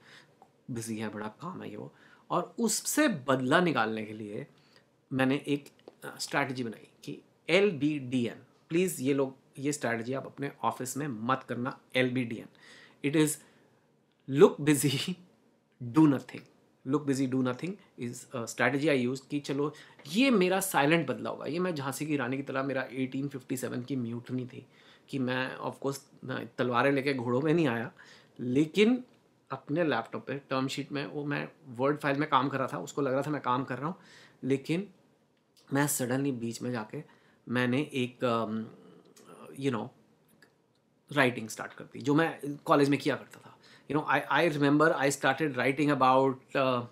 [SPEAKER 1] बिजी है बड़ा काम है ये वो और उससे बदला निकालने के लिए मैंने एक स्ट्रैटी बनाई कि L B D N please ये लोग ये स्ट्रैटी आप अपने ऑफिस में मत करना L B D N it is look busy do nothing look busy do nothing is strategy I use कि चलो ये मेरा साइलेंट बदला होगा ये मैं झांसी की रानी की तरह मेरा 1857 की म्यूटनी थी कि मैं ऑफकोर्स तलवारें लेके घोड़ों में नहीं आया लेकिन अपने लैपटॉप पे टर्म शीट में वो मैं वर्ड फाइल में काम कर रहा था उसको लग रहा था मैं काम कर रहा हूँ लेकिन मैं सडनली बीच में जाके मैंने एक यू नो राइटिंग स्टार्ट कर दी जो मैं कॉलेज में किया करता था you know, I, I remember I started writing about, uh,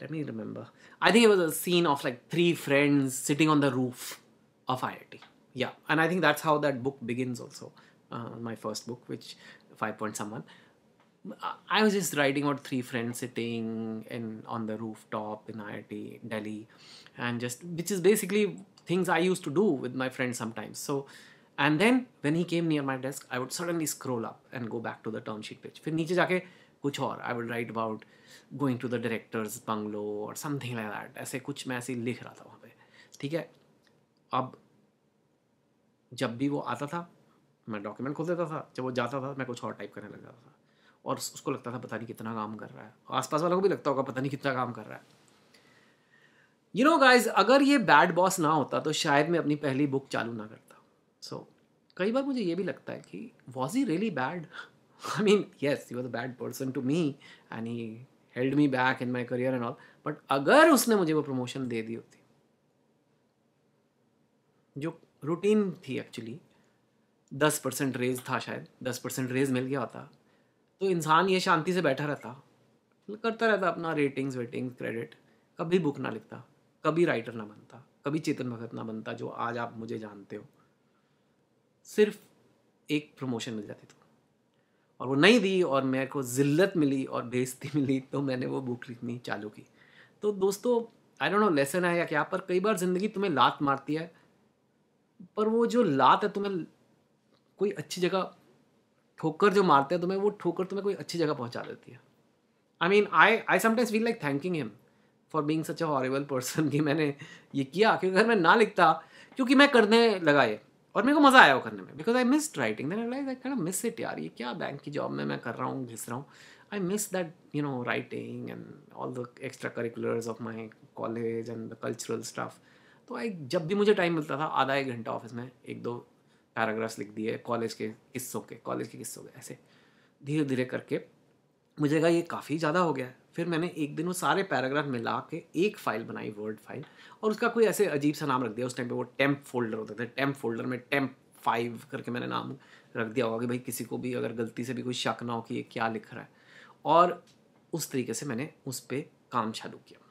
[SPEAKER 1] let me remember, I think it was a scene of like three friends sitting on the roof of IIT. Yeah, and I think that's how that book begins also, uh, my first book, which five point someone. Uh, I was just writing about three friends sitting in on the rooftop in IIT Delhi, and just which is basically things I used to do with my friends sometimes. So and then when he came near my desk I would suddenly scroll up and go back to the term sheet page फिर नीचे जाके कुछ और I would write about going to the directors bungalow और समथिंग लाइक दैट ऐसे कुछ मैं ऐसे लिख रहा था वहाँ पे ठीक है अब जब भी वो आता था मैं डॉक्यूमेंट खोल देता था जब वो जाता था मैं कुछ और टाइप करने लग जाता था और उसको लगता था पता नहीं कितना काम कर रहा है आसपास वालों को भी लगता होगा पता नहीं कितना काम कर रहा है यू नो गाइज अगर ये बैड बॉस ना होता तो शायद मैं अपनी पहली बुक चालू ना करता सो so, कई बार मुझे ये भी लगता है कि was he really bad I mean yes you was a bad person to me and he held me back in my career and all but अगर उसने मुझे वो प्रमोशन दे दी होती जो रूटीन थी एक्चुअली दस परसेंट रेज था शायद दस परसेंट रेज मिल गया होता तो इंसान ये शांति से बैठा रहता करता रहता अपना रेटिंग्स वेटिंग्स क्रेडिट कभी बुक ना लिखता कभी राइटर ना बनता कभी चेतन भगत ना बनता जो आज आप मुझे जानते हो सिर्फ एक प्रमोशन मिल जाती थी और वो नहीं दी और मेरे को ज़िल्लत मिली और बेइज्जती [laughs] मिली तो मैंने वो बुक लिखनी चालू की तो दोस्तों आई डोंट नो लेसन है या क्या पर कई बार ज़िंदगी तुम्हें लात मारती है पर वो जो लात है तुम्हें कोई अच्छी जगह ठोकर जो मारते हैं तुम्हें वो ठोकर तुम्हें कोई अच्छी जगह पहुंचा देती है I mean I I sometimes feel like thanking him for being such a horrible person कि मैंने ये किया क्योंकि अगर मैं ना लिखता क्योंकि मैं करने लगा ये और मेरे को मज़ा आया वो करने में because I miss writing then I miss it यार ये क्या बैंक की जॉब में मैं कर रहा हूँ घिस रहा हूँ I miss that you know writing and all the extracurriculars of my college and the cultural stuff तो आई जब भी मुझे टाइम मिलता था आधा एक घंटा ऑफिस में एक दो पैराग्राफ्स लिख दिए कॉलेज के किस्सों के कॉलेज के किस्सों के ऐसे धीरे धीरे करके मुझे लगा ये काफ़ी ज़्यादा हो गया है फिर मैंने एक दिन वो सारे पैराग्राफ मिला के एक फ़ाइल बनाई वर्ड फाइल और उसका कोई ऐसे अजीब सा नाम रख दिया उस टाइम पे वो टेम्प फोल्डर होते थे टेम्प फोल्डर में टेम्प फाइव करके मैंने नाम रख दिया होगा कि भाई किसी को भी अगर गलती से भी कोई शक ना हो कि ये क्या लिख रहा है और उस तरीके से मैंने उस पर काम चालू किया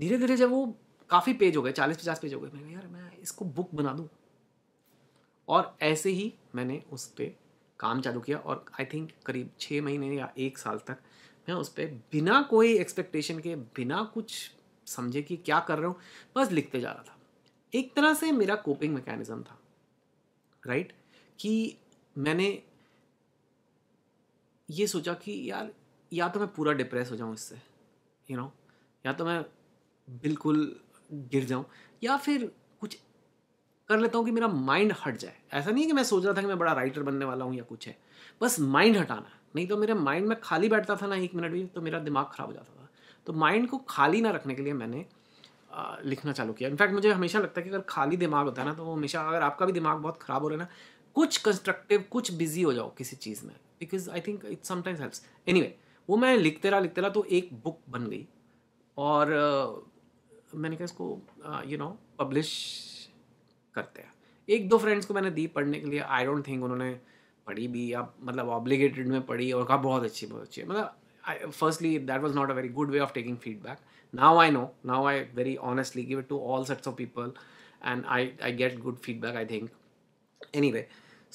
[SPEAKER 1] धीरे धीरे जब वो काफ़ी पेज हो गए चालीस पचास पेज हो गए मैंने यार मैं इसको बुक बना दूँ और ऐसे ही मैंने उस पर काम चालू किया और आई थिंक करीब छः महीने या एक साल तक मैं उस पर बिना कोई एक्सपेक्टेशन के बिना कुछ समझे कि क्या कर रहा हूँ बस लिखते जा रहा था एक तरह से मेरा कोपिंग मैकेनिज़्म था राइट right? कि मैंने ये सोचा कि यार या तो मैं पूरा डिप्रेस हो जाऊँ इससे यू नो या तो मैं बिल्कुल गिर जाऊँ या फिर कुछ कर लेता हूँ कि मेरा माइंड हट जाए ऐसा नहीं है कि मैं सोच रहा था कि मैं बड़ा राइटर बनने वाला हूँ या कुछ है बस माइंड हटाना है नहीं तो मेरे माइंड में खाली बैठता था ना एक मिनट भी तो मेरा दिमाग ख़राब हो जाता था तो माइंड को खाली ना रखने के लिए मैंने आ, लिखना चालू किया इनफैक्ट मुझे हमेशा लगता है कि अगर खाली दिमाग होता है ना तो वो हमेशा अगर आपका भी दिमाग बहुत ख़राब हो रहा है ना कुछ कंस्ट्रक्टिव कुछ बिजी हो जाओ किसी चीज़ में because I think it's sometimes helps any वो मैं लिखते रहा लिखते रहा तो एक बुक बन गई और uh, मैंने कहा इसको यू नो पब्लिश करते हैं एक दो फ्रेंड्स को मैंने दी पढ़ने के लिए आई डोंट थिंक उन्होंने पढ़ी भी आप मतलब ऑब्लिगेटेड में पढ़ी और कहा बहुत अच्छी बहुत अच्छी मतलब firstly that was not a very good way of taking feedback now I know now I very honestly give to all all of people and I I get good feedback I think anyway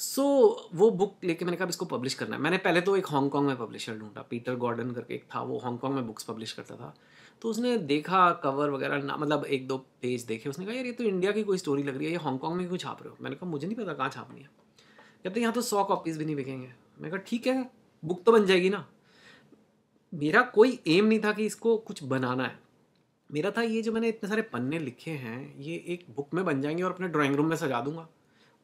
[SPEAKER 1] so वो बुक लेके मैंने कहा इसको पब्लिश करना है मैंने पहले तो एक हांगकांग में पब्लिशर ढूंढा पीटर गॉर्डन करके एक था वो हांगकांग में बुक्स पब्लिश करता था तो उसने देखा कवर वगैरह ना मतलब एक दो पेज देखे उसने कहा यार ये तो इंडिया की कोई स्टोरी लग रही है ये हांगकांग में क्यों छाप रहे हो मैंने कहा मुझे नहीं पता कहाँ छापनी है कहते यहाँ तो सौ कॉपीज़ भी नहीं बिकेंगे मैं कहा ठीक है बुक तो बन जाएगी ना मेरा कोई एम नहीं था कि इसको कुछ बनाना है मेरा था ये जो मैंने इतने सारे पन्ने लिखे हैं ये एक बुक में बन जाएंगे और अपने ड्राइंग रूम में सजा दूंगा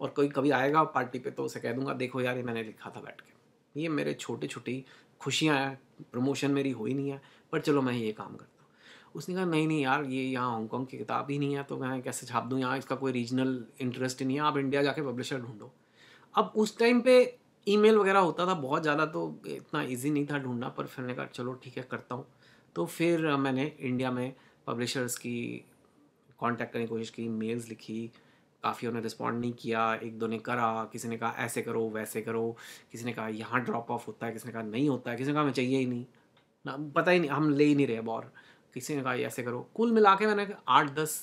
[SPEAKER 1] और कोई कभी आएगा पार्टी पे तो उसे कह दूंगा देखो यार ये मैंने लिखा था बैठ के ये मेरे छोटी छोटी खुशियाँ हैं प्रमोशन मेरी हुई नहीं है पर चलो मैं ये काम करता हूँ उसने कहा नहीं नहीं यार ये यहाँ हांगकॉन्ग की किताब ही नहीं है तो मैं कैसे छाप दूँ यहाँ इसका कोई रीजनल इंटरेस्ट ही नहीं है आप इंडिया जाके पब्लिशर ढूंढो अब उस टाइम पे ईमेल वगैरह होता था बहुत ज़्यादा तो इतना इजी नहीं था ढूंढना पर फिर मैंने कहा चलो ठीक है करता हूँ तो फिर मैंने इंडिया में पब्लिशर्स की कांटेक्ट करने की कोशिश की मेल्स लिखी काफ़ी उन्होंने रिस्पॉन्ड नहीं किया एक दो ने करा किसी ने कहा ऐसे करो वैसे करो किसी ने कहा यहाँ ड्रॉप ऑफ होता है किसी ने कहा नहीं होता है किसी ने कहा हमें चाहिए ही नहीं ना पता ही नहीं हम ले ही नहीं रहे अब और किसी ने कहा ऐसे करो कुल मिला के मैंने आठ दस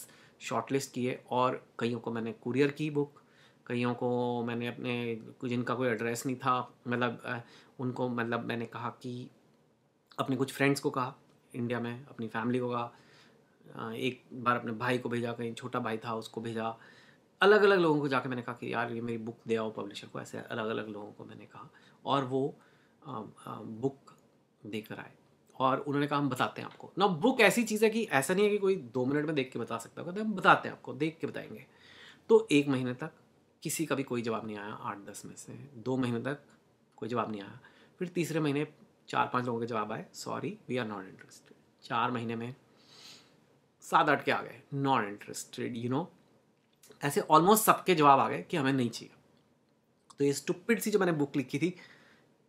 [SPEAKER 1] शॉर्ट लिस्ट किए और कईयों को मैंने कुरियर की बुक कईयों को मैंने अपने जिनका कोई एड्रेस नहीं था मतलब उनको मतलब मैंने कहा कि अपने कुछ फ्रेंड्स को कहा इंडिया में अपनी फैमिली को कहा एक बार अपने भाई को भेजा कहीं छोटा भाई था उसको भेजा अलग अलग लोगों को जाके मैंने कहा कि यार ये मेरी बुक दे आओ पब्लिशर को ऐसे अलग अलग लोगों को मैंने कहा और वो आ, आ, बुक देकर आए और उन्होंने कहा हम बताते हैं आपको ना बुक ऐसी चीज़ है कि ऐसा नहीं है कि कोई दो मिनट में देख के बता सकता होगा तो हम बताते हैं आपको देख के बताएंगे तो एक महीने तक किसी का भी कोई जवाब नहीं आया आठ दस में से दो महीने तक कोई जवाब नहीं आया फिर तीसरे महीने चार पांच लोगों के जवाब आए sorry we are not interested चार महीने में सात आठ के आ गए नॉट इंटरेस्टेड यू नो ऐसे ऑलमोस्ट सबके जवाब आ गए कि हमें नहीं चाहिए तो ये स्टुपिड सी जो मैंने बुक लिखी थी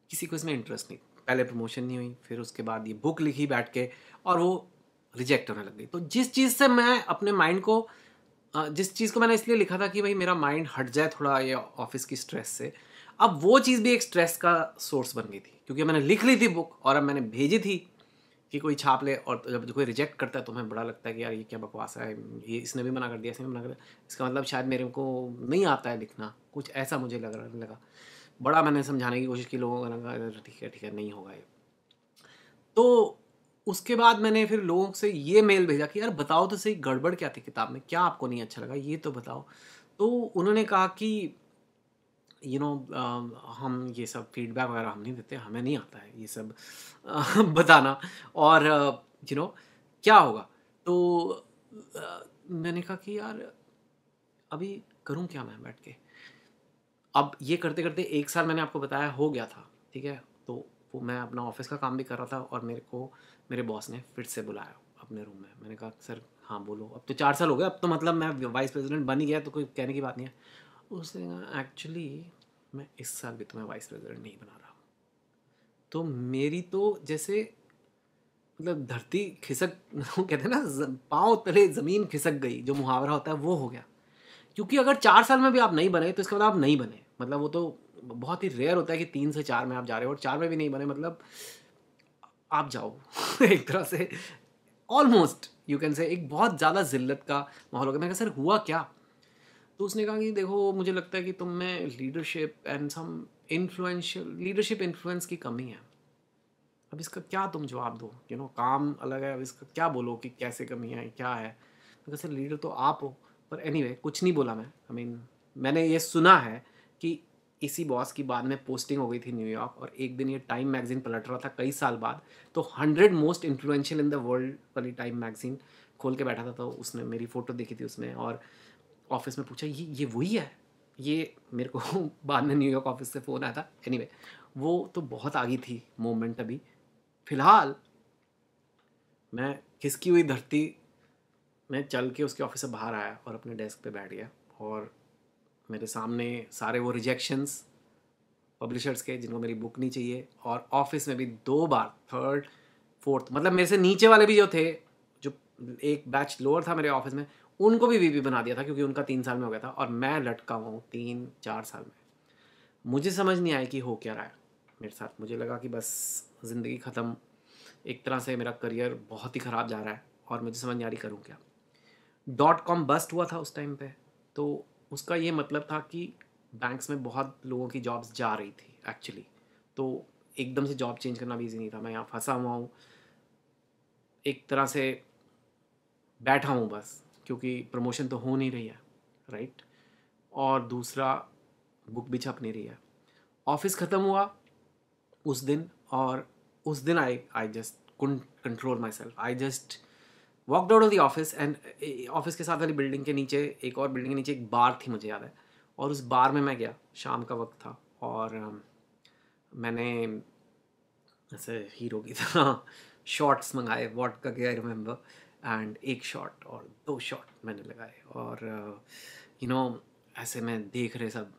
[SPEAKER 1] किसी को इसमें इंटरेस्ट नहीं पहले प्रमोशन नहीं हुई फिर उसके बाद ये बुक लिखी बैठ के और वो रिजेक्ट होने लग गई तो जिस चीज़ से मैं अपने माइंड को जिस चीज़ को मैंने इसलिए लिखा था कि भाई मेरा माइंड हट जाए थोड़ा ये ऑफिस की स्ट्रेस से अब वो चीज़ भी एक स्ट्रेस का सोर्स बन गई थी क्योंकि मैंने लिख ली थी बुक और अब मैंने भेजी थी कि कोई छाप ले और जब कोई रिजेक्ट करता है तो मैं बड़ा लगता है कि यार ये क्या बकवास है ये इसने भी मना कर दिया इसने भी मना कर दिया इसका मतलब शायद मेरे को नहीं आता है लिखना कुछ ऐसा मुझे लग रहा लगा बड़ा मैंने समझाने की कोशिश की लोगों का लगा ठीक है ठीक है नहीं होगा ये तो उसके बाद मैंने फिर लोगों से ये मेल भेजा कि यार बताओ तो सही गड़बड़ क्या थी किताब में क्या आपको नहीं अच्छा लगा ये तो बताओ तो उन्होंने कहा कि यू you नो know, हम ये सब फीडबैक वगैरह हम नहीं देते हमें नहीं आता है ये सब [laughs] बताना और यू नो क्या होगा तो मैंने कहा कि यार अभी करूं क्या मैं बैठ के अब ये करते करते एक साल मैंने आपको बताया हो गया था ठीक है तो वो मैं अपना ऑफिस का काम भी कर रहा था और मेरे को मेरे बॉस ने फिर से बुलाया अपने रूम में मैंने कहा सर हाँ बोलो अब तो चार साल हो गए अब तो मतलब मैं वाइस प्रेसिडेंट बन ही गया तो कोई कहने की बात नहीं है उसने कहा एक्चुअली मैं इस साल भी तुम्हें वाइस प्रेसिडेंट नहीं बना रहा हूँ तो मेरी तो जैसे मतलब धरती खिसक [laughs] कहते हैं ना पाँव तले ज़मीन खिसक गई जो मुहावरा होता है वो हो गया क्योंकि अगर चार साल में भी आप नहीं बने तो इसके बाद आप नहीं बने मतलब वो तो बहुत ही रेयर होता है कि तीन से चार में आप जा रहे हो और चार में भी नहीं बने मतलब आप जाओ [laughs] एक तरह से ऑलमोस्ट यू कैन से एक बहुत ज़्यादा जिल्लत का माहौल हो गया मैंने कहा सर हुआ क्या तो उसने कहा कि देखो मुझे लगता है कि तुम में leadership and some influential leadership influence की कमी है अब इसका क्या तुम जवाब दो यू you नो know, काम अलग है अब इसका क्या बोलो कि कैसे कमी है क्या है मैं सर लीडर तो आप हो पर एनी anyway, कुछ नहीं बोला मैं आई I मीन mean, मैंने ये सुना है कि इसी बॉस की बाद में पोस्टिंग हो गई थी न्यूयॉर्क और एक दिन ये टाइम मैगजीन पलट रहा था कई साल बाद तो hundred most influential in the world वाली टाइम मैगजीन खोल के बैठा था तो उसने मेरी फ़ोटो देखी थी उसने और ऑफिस में पूछा ये ये वही है ये मेरे को [laughs] बाद में न्यूयॉर्क ऑफिस से फ़ोन आया था एनी anyway, वो तो बहुत आगे थी मोमेंट अभी फ़िलहाल मैं खिसकी हुई धरती मैं चल के उसके ऑफिस से बाहर आया और अपने डेस्क पे बैठ गया और मेरे सामने सारे वो रिजेक्शंस पब्लिशर्स के जिनको मेरी बुक नहीं चाहिए और ऑफिस में भी दो बार थर्ड फोर्थ मतलब मेरे से नीचे वाले भी जो थे जो एक बैच लोअर था मेरे ऑफिस में उनको भी वीपी बना दिया था क्योंकि उनका तीन साल में हो गया था और मैं लटका हूँ तीन चार साल में मुझे समझ नहीं आया कि हो क्या रहा है मेरे साथ मुझे लगा कि बस ज़िंदगी ख़त्म एक तरह से मेरा करियर बहुत ही ख़राब जा रहा है और मुझे समझ नहीं आ रही करूँ क्या डॉट कॉम बस्ट हुआ था उस टाइम पे तो उसका ये मतलब था कि बैंक्स में बहुत लोगों की जॉब्स जा रही थी एक्चुअली तो एकदम से जॉब चेंज करना भी ईजी नहीं था मैं यहाँ फंसा हुआ हूँ एक तरह से बैठा हूँ बस क्योंकि प्रमोशन तो हो नहीं रही है राइट और दूसरा बुक भी छप नहीं रही है ऑफिस ख़त्म हुआ उस दिन और उस दिन I I just control myself I just walked out of the office and office के साथ वाली बिल्डिंग के नीचे एक और बिल्डिंग के नीचे एक बार थी मुझे याद है और उस बार में मैं गया शाम का वक्त था और um, मैंने ऐसे हीरो की तरह शॉट्स मंगाए वॉट का गया आई रिमेंबर एंड एक शॉट और दो शॉट मैंने लगाए और यू नो ऐसे मैं देख रहे सब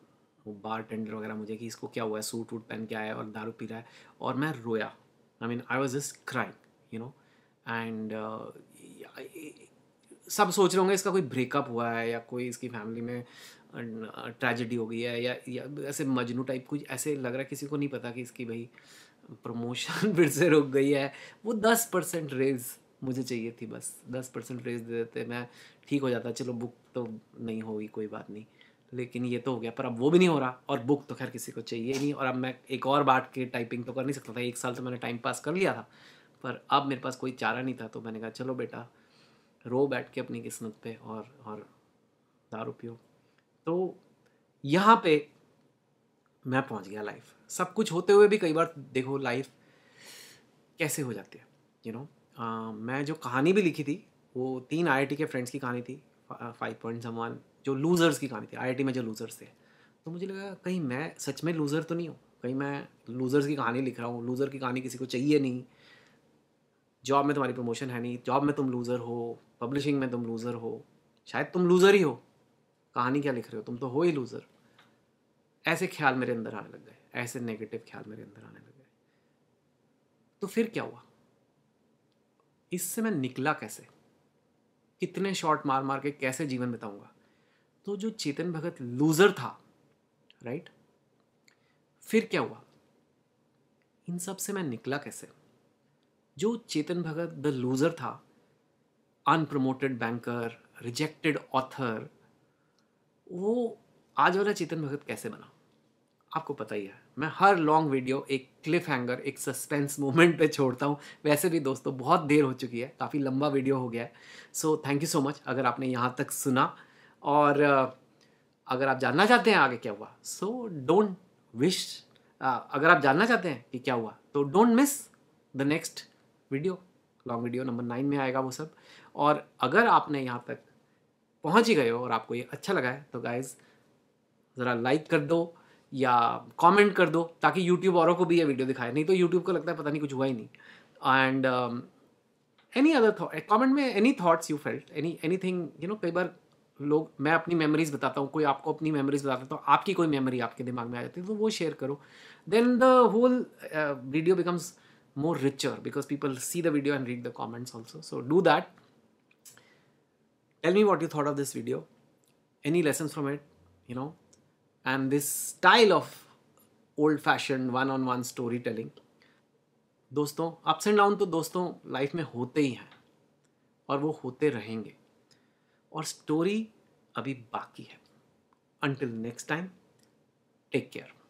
[SPEAKER 1] वो बार टेंडर वगैरह मुझे कि इसको क्या हुआ है सूट वूट पहन के आया और दारू पी रहा है और मैं रोया I mean I was just crying you know and सब सोच रहे होंगे इसका कोई ब्रेकअप हुआ है या कोई इसकी फैमिली में ट्रेजिडी अं, अं, हो गई है या, या ऐसे मजनू टाइप कुछ ऐसे लग रहा है किसी को नहीं पता कि इसकी भाई प्रमोशन [laughs] फिर से रुक गई है वो दस परसेंट रेज मुझे चाहिए थी बस दस परसेंट रेज दे देते मैं ठीक हो जाता चलो बुक तो नहीं होगी कोई बात नहीं लेकिन ये तो हो गया पर अब वो भी नहीं हो रहा और बुक तो खैर किसी को चाहिए नहीं और अब मैं एक और बाट के टाइपिंग तो कर नहीं सकता था एक साल तो मैंने टाइम पास कर लिया था पर अब मेरे पास कोई चारा नहीं था तो मैंने कहा चलो बेटा रो बैठ के अपनी किस्मत पे और और दारू पियो तो यहाँ पे मैं पहुँच गया लाइफ सब कुछ होते हुए भी कई बार देखो लाइफ कैसे हो जाती है यू you नो know? मैं जो कहानी भी लिखी थी वो तीन आई के फ्रेंड्स की कहानी थी फाइव पॉइंट समान जो लूज़र्स की कहानी थी आई में जो लूज़र्स थे तो मुझे लगा कहीं मैं सच में लूज़र तो नहीं हूँ कहीं मैं लूज़र्स की कहानी लिख रहा हूँ लूज़र की कहानी किसी को चाहिए नहीं जॉब में तुम्हारी प्रमोशन है नहीं जॉब में तुम लूज़र हो पब्लिशिंग में तुम लूज़र हो शायद तुम लूज़र ही हो कहानी क्या लिख रहे हो तुम तो हो ही लूज़र ऐसे ख्याल मेरे अंदर आने लग गए ऐसे नेगेटिव ख्याल मेरे अंदर आने लग गए तो फिर क्या हुआ इससे मैं निकला कैसे कितने शॉट मार मार के कैसे जीवन बिताऊंगा तो जो चेतन भगत लूज़र था राइट फिर क्या हुआ इन सब से मैं निकला कैसे जो चेतन भगत द लूज़र था अनप्रमोटेड बैंकर रिजेक्टेड ऑथर वो आज वाला चेतन भगत कैसे बना आपको पता ही है मैं हर लॉन्ग वीडियो एक क्लिफ हैंगर एक सस्पेंस मोमेंट पे छोड़ता हूँ वैसे भी दोस्तों बहुत देर हो चुकी है काफ़ी लंबा वीडियो हो गया है so thank you so much अगर आपने यहाँ तक सुना और अगर आप जानना चाहते हैं आगे क्या हुआ सो डोंट विश अगर आप जानना चाहते हैं कि क्या हुआ तो don't miss the next video long video number nine में आएगा वो सब और अगर आपने यहाँ तक पहुँच ही गए हो और आपको ये अच्छा लगा है तो गाइज़ ज़रा लाइक कर दो या कमेंट कर दो ताकि यूट्यूब औरों को भी ये वीडियो दिखाए नहीं तो यूट्यूब को लगता है पता नहीं कुछ हुआ ही नहीं and any other thought comment में any thoughts you felt any anything you know कई बार लोग मैं अपनी मेमोरीज बताता हूँ कोई आपको अपनी मेमोरीज बताता हूँ तो आपकी कोई मेमोरी आपके दिमाग में आ जाती है तो वो शेयर करो then the whole video becomes more richer because people see the video and read the comments also so do that tell me what you thought of this video any lessons from it you know and this style of old fashion one on one storytelling दोस्तों अप्स एंड डाउन तो दोस्तों लाइफ में होते ही हैं और वो होते रहेंगे और स्टोरी अभी बाकी है until next time take care